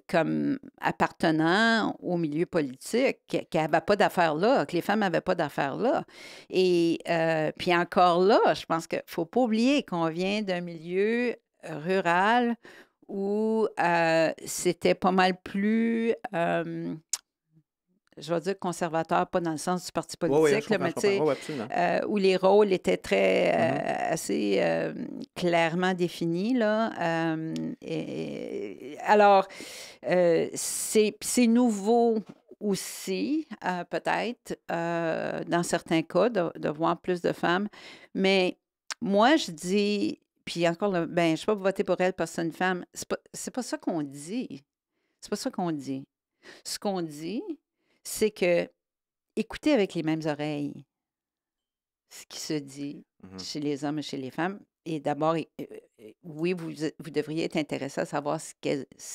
[SPEAKER 2] comme appartenant au milieu politique, qu'elles n'avaient pas d'affaires là, que les femmes n'avaient pas d'affaires là. Et euh, puis encore là, je pense qu'il ne faut pas oublier qu'on vient d'un milieu rural où c'était pas mal plus je vais dire conservateur, pas dans le sens du parti politique, mais tu sais, euh, où les rôles étaient très, mm-hmm. euh, assez euh, clairement définis, là. Et, alors, c'est nouveau aussi, peut-être, dans certains cas, de, voir plus de femmes, mais moi, je dis, puis encore, ben, je ne suis pas voter pour elle parce que c'est une femme, c'est pas, pas ça qu'on dit. C'est pas ça qu'on dit. Ce qu'on dit, c'est que écoutez avec les mêmes oreilles ce qui se dit mmh chez les hommes et chez les femmes. Et d'abord, oui, vous, devriez être intéressé à savoir ce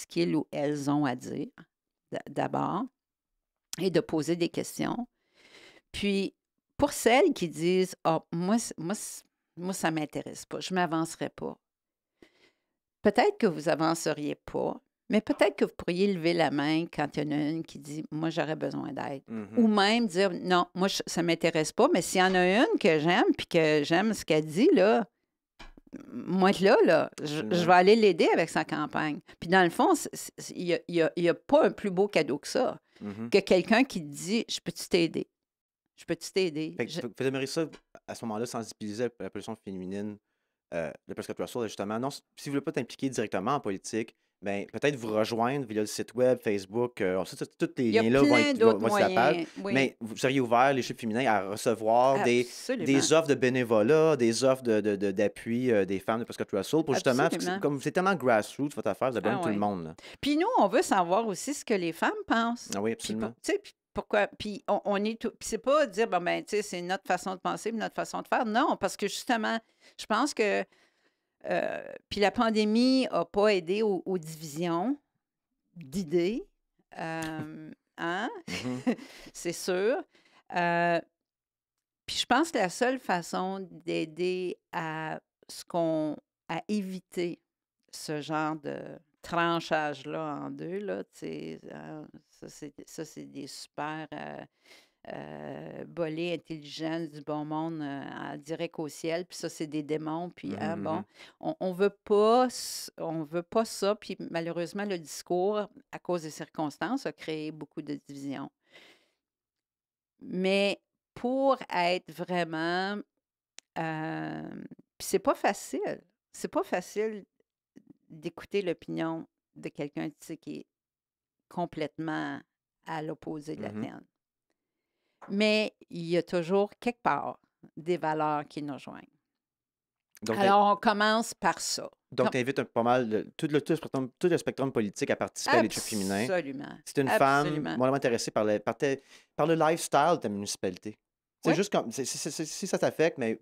[SPEAKER 2] qu'ils ou elles ont à dire, d'abord, et de poser des questions. Puis, pour celles qui disent oh, moi, moi, ça ne m'intéresse pas, je ne m'avancerai pas. Peut-être que vous avanceriez pas, mais peut-être que vous pourriez lever la main quand il y en a une qui dit Moi, j'aurais besoin d'aide. Ou mm-hmm. même dire Non, moi, ça ne m'intéresse pas, mais s'il y en a une que j'aime puis que j'aime ce qu'elle dit, là, moi, là, là je, vais aller l'aider avec sa campagne. Puis dans le fond, il n'y a, y pas un plus beau cadeau que ça. Mm-hmm. Que quelqu'un qui dit Je peux-tu t'aider Je peux-tu t'aider
[SPEAKER 1] je... Vous aimeriez ça à ce moment-là sensibiliser la position féminine, euh, le prescripteur, justement. Non, si vous ne voulez pas t'impliquer directement en politique, ben, peut-être vous rejoindre via le site web, Facebook. Euh, tous les liens-là vont être la page. Mais vous seriez ouvert, les chefs féminins, à recevoir des, des, offres de bénévolat, des offres d'appui de, de, euh, des femmes de Prescott Russell pour justement, comme c'est tellement grassroots votre affaire, vous ah tout le monde.
[SPEAKER 2] Puis nous, on veut savoir aussi ce que les femmes pensent. Ah oui, absolument. Puis, pourquoi puis on, est c'est pas dire bon ben tu c'est notre façon de penser notre façon de faire non parce que justement je pense que euh, puis la pandémie n'a pas aidé aux, divisions d'idées, euh, hein? Mm-hmm. c'est sûr. Euh, puis je pense que la seule façon d'aider à ce qu'on éviter ce genre de tranchage là en deux là, ça c'est des super euh, intelligente du bon monde, à euh, direct au ciel. Puis ça, c'est des démons. Puis, hein, mmh, bon, mmh. on, veut pas, on veut pas ça. Puis malheureusement, le discours, à cause des circonstances, a créé beaucoup de divisions. Mais pour être vraiment. Euh, puis c'est pas facile. C'est pas facile d'écouter l'opinion de quelqu'un qui est complètement à l'opposé de la mmh terre mais il y a toujours quelque part des valeurs qui nous joignent. Alors, on commence par ça. Donc, tu
[SPEAKER 1] invites pas mal tout, le, tout, spectrum, politique à participer à l'étude féminin. Absolument.
[SPEAKER 2] C'est une femme vraiment
[SPEAKER 1] intéressée par, par, par, le lifestyle de ta municipalité. C'est juste comme. Si ça t'affecte, mais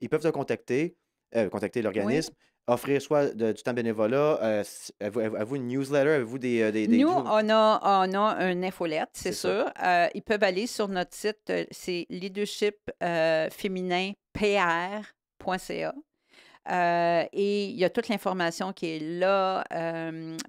[SPEAKER 1] ils peuvent te contacter, euh, contacter l'organisme, offrir soit de, du temps bénévolat? Euh, avez-vous une newsletter? Avez-vous des, euh, des, Nous, on
[SPEAKER 2] a, on a une infolette, c'est sûr. Euh, ils peuvent aller sur notre site, c'est leadership et il y a toute l'information qui est là.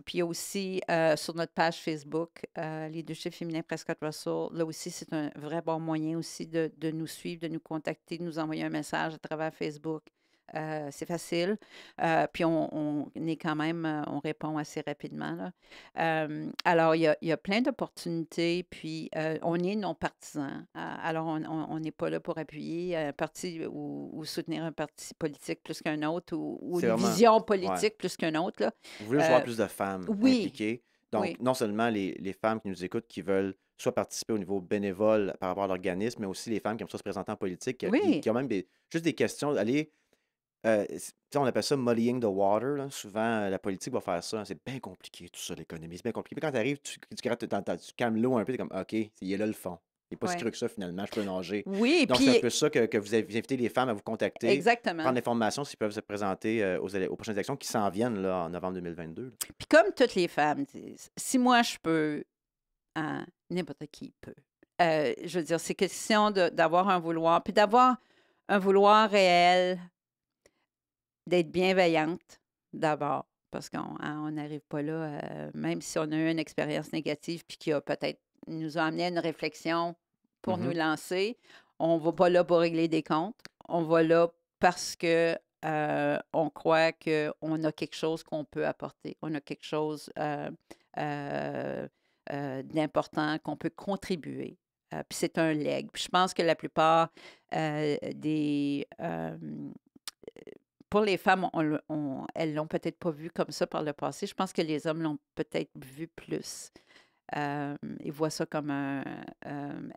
[SPEAKER 2] puis aussi sur notre page Facebook, Leadership Féminin Prescott Russell. Là aussi, c'est un vrai bon moyen aussi de, de, nous suivre, de nous contacter, de nous envoyer un message à travers Facebook. Euh, c'est facile. Euh, puis on, est quand même, euh, on répond assez rapidement. alors, il y a, plein d'opportunités, puis on est non partisans alors, on n'est pas là pour appuyer un parti ou, soutenir un parti politique plus qu'un autre ou, une vision politique plus qu'un autre. Vous voulez voir plus de femmes oui,
[SPEAKER 1] Donc, non seulement les, femmes qui nous écoutent qui veulent soit participer au niveau bénévole par rapport à l'organisme, mais aussi les femmes qui aiment se présenter en politique, qui, ont même juste des questions, euh, on appelle ça muddying the water. Souvent, la politique va faire ça. Hein. C'est bien compliqué, tout ça, l'économie. C'est bien compliqué. Mais quand tu arrives, tu, calmes l'eau un peu, es comme, OK, il y a là le fond. Il n'est pas si cru que ça, finalement, je peux nager. Oui, Donc, c'est un peu ça que, que, vous invitez les femmes à vous contacter. Exactement. Prendre l'information s'ils peuvent se présenter euh, aux, aux, prochaines élections qui s'en viennent là, en novembre 2022.
[SPEAKER 2] Puis, comme toutes les femmes disent, si moi je peux, hein, n'importe qui peut. Euh, je veux dire, c'est question d'avoir un vouloir, puis d'avoir un vouloir réel d'être bienveillante d'abord, parce qu'on hein, n'arrive pas là, euh, même si on a eu une expérience négative, puis qui a peut-être nous a amené à une réflexion pour mmh nous lancer. On ne va pas là pour régler des comptes. On va là parce que euh, on croit qu'on a quelque chose qu'on peut apporter. On a quelque chose euh, d'important qu'on peut contribuer. puis c'est un leg. je pense que la plupart des pour les femmes, elles ne elles l'ont peut-être pas vu comme ça par le passé. Je pense que les hommes l'ont peut-être vu plus. ils voient ça comme un,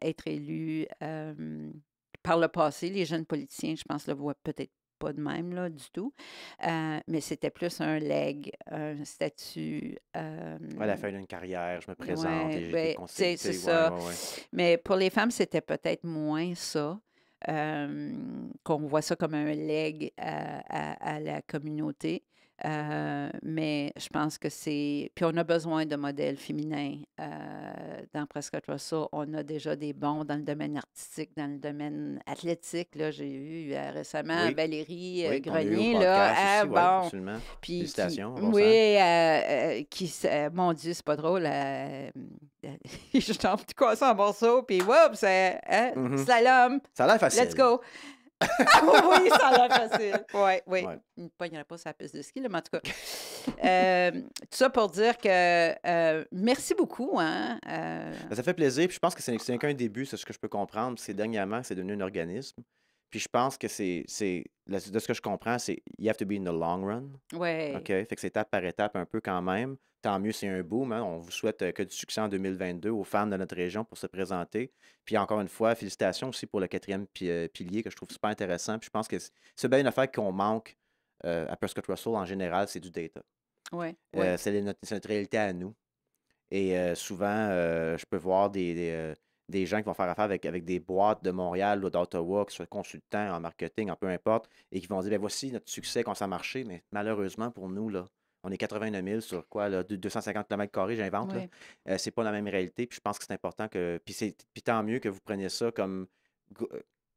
[SPEAKER 2] être élu par le passé. Les jeunes politiciens, je pense, le voient peut-être pas de même là, du tout. mais c'était plus un leg, un statut. à la fin d'une carrière, je me présente ben, ouais, et ouais, C'est ça. Mais pour les femmes, c'était peut-être moins ça qu'on voit ça comme un leg à, à la communauté. Euh, mais je pense que c'est. Puis on a besoin de modèles féminins. Euh, dans Prescott Russell, on a déjà des bons dans le domaine artistique, dans le domaine athlétique. Là, j'ai eu euh, récemment Valérie euh, Grenier. là, ah, bon. Puis, oui, qui, mon Dieu, c'est pas drôle. je t'en tout quoi ça en morceau, Puis, whoops, c'est hein, mm mm-hmm. slalom. Ça a l'air facile. Let's go. oui, ça a l'air facile. Oui, oui. Il ne pognerait pas sa piste de ski, mais en tout cas. Euh, tout ça pour dire que euh, merci beaucoup. Hein, euh.
[SPEAKER 1] ben, Ça fait plaisir. Puis je pense que c'est qu'un début, c'est ce que je peux comprendre. C'est dernièrement c'est devenu un organisme. Puis je pense que c'est. De ce que je comprends, c'est you have to be in the long run. Oui. OK. Fait que c'est étape par étape un peu quand même. Tant mieux, c'est un boom. On vous souhaite euh, que du succès en 2022 aux femmes de notre région pour se présenter. Puis encore une fois, félicitations aussi pour le quatrième euh, pilier que je trouve super intéressant. Puis je pense que c'est bien une affaire qu'on manque euh, à Prescott Russell en général, c'est du data. Oui. ouais. C'est notre, réalité à nous. Et souvent, je peux voir des des gens qui vont faire affaire avec, avec des boîtes de Montréal ou d'Ottawa, qui soient consultants en marketing, en peu importe, et qui vont dire, ben, voici notre succès quand ça marché, mais malheureusement pour nous, là, on est 89 000 sur quoi, là, 250 km, j'invente. Oui. Euh, c'est pas la même réalité. Puis je pense que c'est important que. Puis, c'est... tant mieux que vous preniez ça comme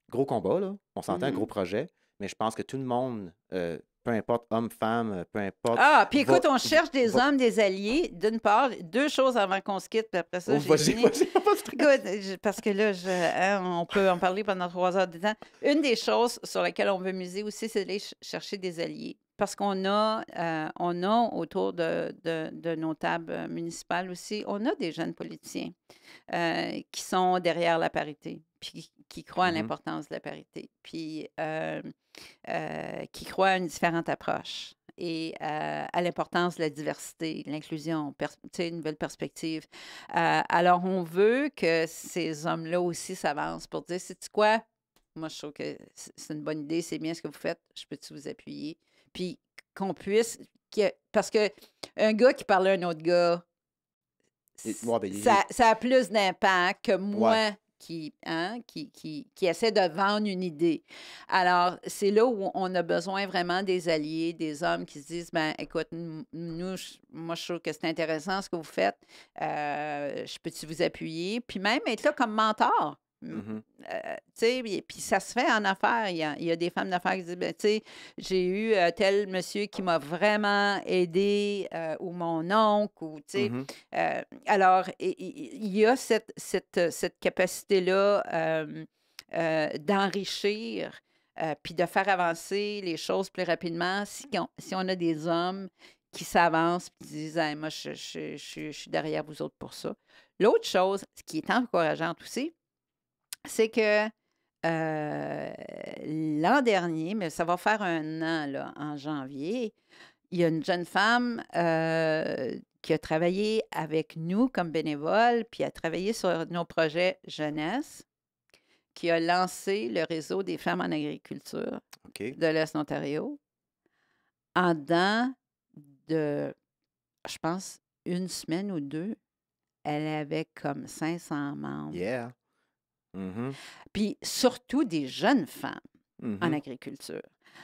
[SPEAKER 1] gros euh, combat, là. On s'entend, mm-hmm. gros projet. Mais je pense que tout le monde euh, peu importe homme, femme, euh, peu importe. Ah, puis écoute, on cherche
[SPEAKER 2] des hommes, des alliés, d'une part, deux choses avant qu'on se quitte, puis après ça, oh, j'ai Écoute, parce que là, hein, on peut en parler pendant trois heures de temps. Une des choses sur laquelle on veut muser aussi, c'est d'aller chercher des alliés. Parce qu'on a, euh, autour de, nos tables euh, municipales aussi, on a des jeunes politiciens qui sont derrière la parité, puis qui croient à mm-hmm. l'importance de la parité. Puis euh, qui croient à une différente approche et euh, à l'importance de la diversité, de l'inclusion, une nouvelle perspective. Euh, alors, on veut que ces hommes-là aussi s'avancent pour dire, c'est quoi? Moi, je trouve que c'est une bonne idée, c'est bien ce que vous faites, je peux-tu vous appuyer? Puis qu'on puisse... parce que un gars qui parle à un autre gars,
[SPEAKER 1] ben, ça,
[SPEAKER 2] ça, a plus d'impact que moi... Hein, qui, qui, qui, essaie de vendre une idée. Alors, c'est là où on a besoin vraiment des alliés, des hommes qui se disent, ben écoute, nous, moi, je trouve que c'est intéressant ce que vous faites. Euh, je peux-tu vous appuyer? Puis même être là comme mentor. Euh, puis ça se fait en affaires. Il y a, des femmes d'affaires qui disent, ben, tu sais, j'ai eu euh, tel monsieur qui m'a vraiment aidé, euh, ou mon oncle, ou, tu sais. Mmh alors, il y, a cette, cette, cette capacité-là d'enrichir. puis de faire avancer les choses plus rapidement si on, si on a des hommes qui s'avancent et qui disent Moi, je, je, je, suis derrière vous autres pour ça. L'autre chose, ce qui est encourageante aussi, c'est que l'an dernier, mais ça va faire un an en janvier, il y a une jeune femme qui a travaillé avec nous comme bénévole, puis a travaillé sur nos projets jeunesse, qui a lancé le réseau des femmes en agriculture de l'Est Ontario en dedans de, je pense, une semaine ou deux. Elle avait comme 500 membres. Yeah. Mm-hmm. Puis surtout des jeunes femmes en mm-hmm. agriculture.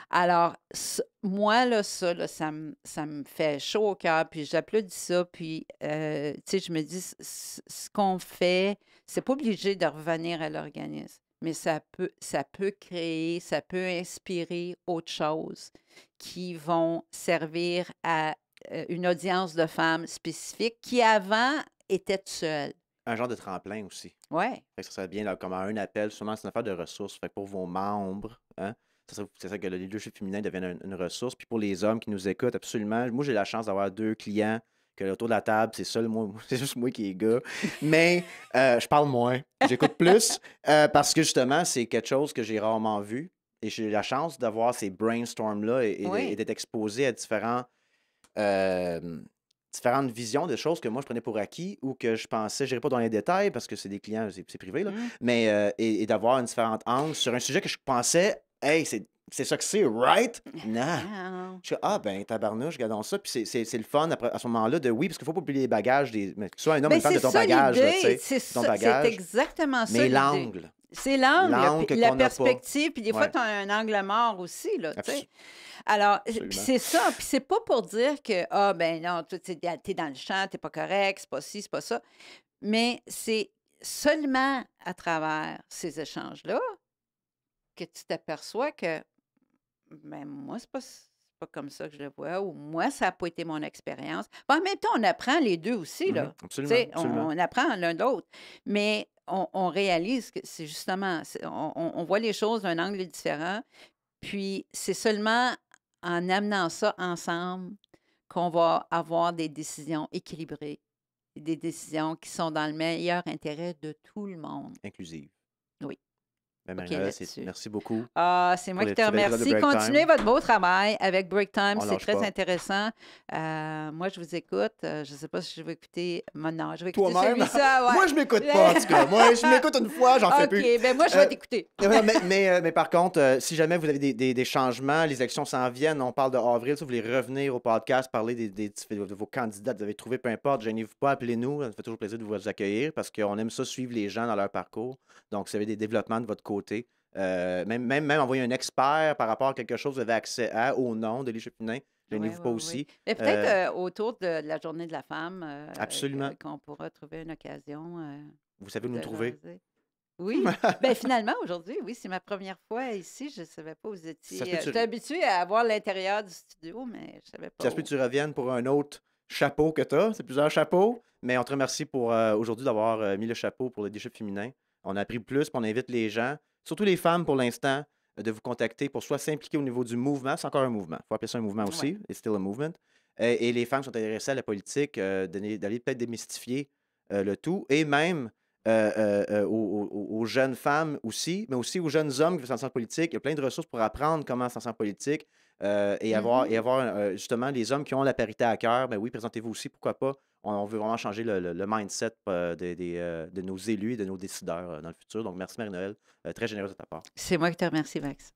[SPEAKER 2] Alors, moi, là, ça, ça, me, fait chaud au cœur, puis j'applaudis ça, puis, euh, tu sais, je me dis, ce qu'on fait, c'est pas obligé de revenir à l'organisme, mais ça peut, ça peut créer, ça peut inspirer autre chose qui vont servir à euh, une audience de femmes spécifiques qui, avant, étaient seules
[SPEAKER 1] un genre de tremplin aussi. Ouais. ça serait bien comme un appel, Souvent, c'est une affaire de ressources. Fait pour vos membres, hein, c'est ça que le leadership féminin devienne une, ressource. Puis pour les hommes qui nous écoutent, absolument. Moi, j'ai la chance d'avoir deux clients que autour de la table, c'est seul moi, c'est juste moi qui est gars. Mais euh, je parle moins, j'écoute plus euh, parce que justement, c'est quelque chose que j'ai rarement vu. Et j'ai la chance d'avoir ces brainstorms-là et, d'être exposé à différents. Euh, différentes visions des choses que moi je prenais pour acquis ou que je pensais, je n'irai pas dans les détails parce que c'est des clients, c'est privé, mmh. mais euh, et, d'avoir une différente angle sur un sujet que je pensais, hey, c'est ça que c'est, right? Non. Je ah ben tabarnouche, regardons ça. Puis c'est le fun à ce moment-là de oui, parce qu'il faut pas oublier les bagages des. Soit un homme ou ben, une femme de ton bagage. C'est
[SPEAKER 2] exactement ça. Mais l'angle. C'est l'angle, la perspective, puis des fois, tu as un angle mort aussi, là, tu sais. Alors, euh, c'est ça, puis c'est pas pour dire que, ah, ben non, tu es dans le champ, t'es pas correct, c'est pas ci, c'est pas ça, mais c'est seulement à travers ces échanges-là que tu t'aperçois que, ben moi, c'est pas comme ça que je le vois, ou moi, ça n'a pas été mon expérience. en même temps, on apprend les deux aussi, là. absolument, On, apprend l'un d'autre. l'autre. Mais on, réalise que c'est justement, on, on, voit les choses d'un angle différent, puis c'est seulement en amenant ça ensemble qu'on va avoir des décisions équilibrées, des décisions qui sont dans le meilleur intérêt de tout le monde. Inclusive. Oui.
[SPEAKER 1] Ben, merci beaucoup. Ah, c'est moi qui te remercie. Continuez
[SPEAKER 2] votre beau travail avec Break Time. C'est très intéressant. Euh, moi, je vous écoute. Euh, je ne sais pas si je vais écouter maintenant. Je vais écouter ah Moi, je m'écoute pas, en tout cas. Moi, je
[SPEAKER 1] m'écoute une fois, j'en fais plus. OK, ben moi, je vais euh, t'écouter. mais, mais, mais, par contre, si jamais vous avez des, des, changements, les élections s'en viennent, on parle de avril, si vous voulez revenir au podcast, parler des, des de vos candidats vous avez trouvé peu importe, gênez-vous pas, appelez-nous. Ça fait toujours plaisir de vous accueillir parce qu'on aime ça suivre les gens dans leur parcours. Donc, si vous avez des développements de votre côté. Euh, même, même, même, envoyer un expert par rapport à quelque chose, vous avez accès à au nom de l'Égypte venez vous pas aussi. Mais peut-être euh, euh,
[SPEAKER 2] autour de, la journée de la femme. absolument. qu'on pourra trouver une occasion.
[SPEAKER 1] vous savez nous trouver.
[SPEAKER 2] Oui. ben, finalement, aujourd'hui, oui, c'est ma première fois ici. Je ne savais pas où vous étiez. Je suis habituée à voir l'intérieur du studio, mais je ne savais pas. J'espère que
[SPEAKER 1] tu reviennes pour un autre chapeau que tu as. C'est plusieurs chapeaux. Mais on te remercie pour aujourd'hui d'avoir mis le chapeau pour les déchets féminins. On a pris plus, puis on invite les gens, surtout les femmes pour l'instant, de vous contacter pour soit s'impliquer au niveau du mouvement, c'est encore un mouvement, il faut appeler ça un mouvement aussi, it's still a movement, et, les femmes sont intéressées à la politique, euh, d'aller peut-être démystifier euh, le tout, et même euh, aux, jeunes femmes aussi, mais aussi aux jeunes hommes qui veulent s'en sortir politique. Il y a plein de ressources pour apprendre comment s'en sortir politique et, avoir, et mm-hmm. avoir justement les hommes qui ont la parité à cœur, ben oui, présentez-vous aussi, pourquoi pas, on, veut vraiment changer le, mindset euh, euh, de, nos élus et de nos décideurs euh, dans le futur. Donc, merci Marie-Noël. très généreuse de ta part.
[SPEAKER 2] C'est moi qui te remercie, Max.